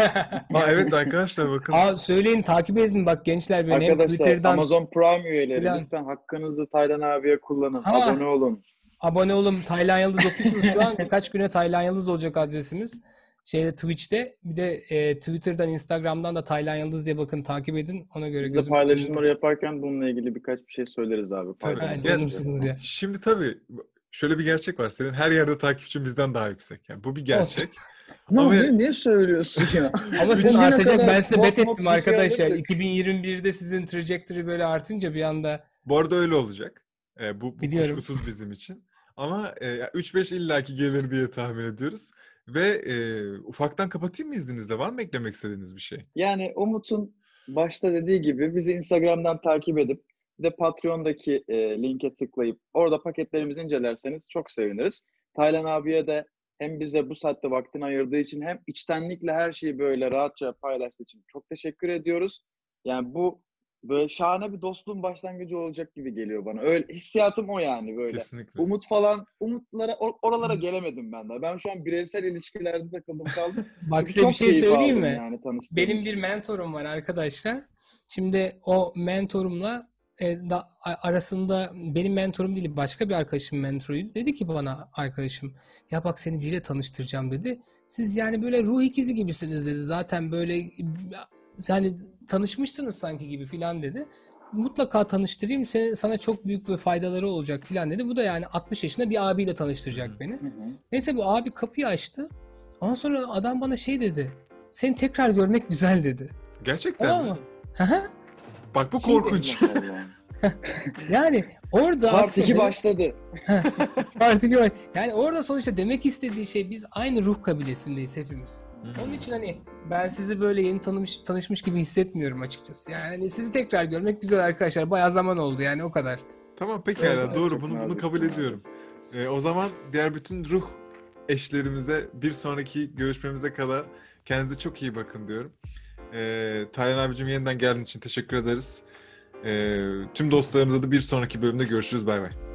Aa, evet arkadaşlar bakın. Aa, söyleyin takip edin bak gençler beni. Arkadaşlar Twitter'dan... Amazon
Prime üyeleri Plan... lütfen hakkınızı Taylan abiye kullanın. Ha. Abone olun.
Abone olun. Taylan Yıldız official şu an birkaç güne Taylan Yıldız olacak adresimiz şeyde Twitch'te bir de e, Twitter'dan Instagram'dan da Taylan Yıldız diye bakın takip edin. Ona göre Biz de paylaşımları
yaparken bununla ilgili birkaç bir şey söyleriz abi. Tabii. Yani, ya.
Şimdi tabii şöyle bir gerçek var. Senin her yerde takipçin bizden daha yüksek. Yani bu bir gerçek.
Ne Ama... Niye, niye söylüyorsun ya? Ama sizin artacak. Ben size bet ettim arkadaşlar. Şey
2021'de sizin trajectory böyle artınca bir anda. Bu arada öyle olacak. E, bu bu kuşkusuz
bizim için. Ama e, 3-5 illaki gelir diye tahmin ediyoruz. Ve e, ufaktan kapatayım mı izninizle? Var mı eklemek istediğiniz bir şey? Yani Umut'un
başta dediği gibi bizi Instagram'dan takip edip de Patreon'daki e, linke tıklayıp orada paketlerimizi incelerseniz çok seviniriz. Taylan abiye de hem bize bu saatte vaktini ayırdığı için hem içtenlikle her şeyi böyle rahatça paylaştığı için çok teşekkür ediyoruz. Yani bu böyle şahane bir dostluğun başlangıcı olacak gibi geliyor bana. Öyle hissiyatım o yani
böyle. Kesinlikle.
Umut falan umutlara or- oralara gelemedim ben daha. Ben şu an bireysel ilişkilerde
takıldım kaldım. Bak size bir şey söyleyeyim mi? Yani Benim bir mentorum var arkadaşlar. Şimdi o mentorumla e, da, arasında benim mentorum değil başka bir arkadaşım mentoruydu. Dedi ki bana arkadaşım ya bak seni biriyle tanıştıracağım dedi. Siz yani böyle ruh ikizi gibisiniz dedi. Zaten böyle yani tanışmışsınız sanki gibi filan dedi. Mutlaka tanıştırayım seni, sana çok büyük bir faydaları olacak filan dedi. Bu da yani 60 yaşında bir abiyle tanıştıracak beni. Neyse bu abi kapıyı açtı. Ondan sonra adam bana şey dedi. Seni tekrar görmek güzel dedi. Gerçekten Ama? mi?
Bak bu korkunç.
yani orada Part aslında... başladı. Part 2 Yani orada sonuçta demek istediği şey biz aynı ruh kabilesindeyiz hepimiz. Onun için hani ben sizi böyle yeni tanımış, tanışmış gibi hissetmiyorum açıkçası. Yani hani sizi tekrar görmek güzel arkadaşlar. Bayağı zaman oldu yani o kadar. Tamam peki evet, doğru bunu bunu
kabul ediyorum. Ee, o zaman diğer bütün ruh eşlerimize bir sonraki görüşmemize kadar kendinize çok iyi bakın diyorum. Ee, Taylan abicim yeniden geldiğin için teşekkür ederiz. Ee, tüm dostlarımıza da bir sonraki bölümde görüşürüz. Bay bay.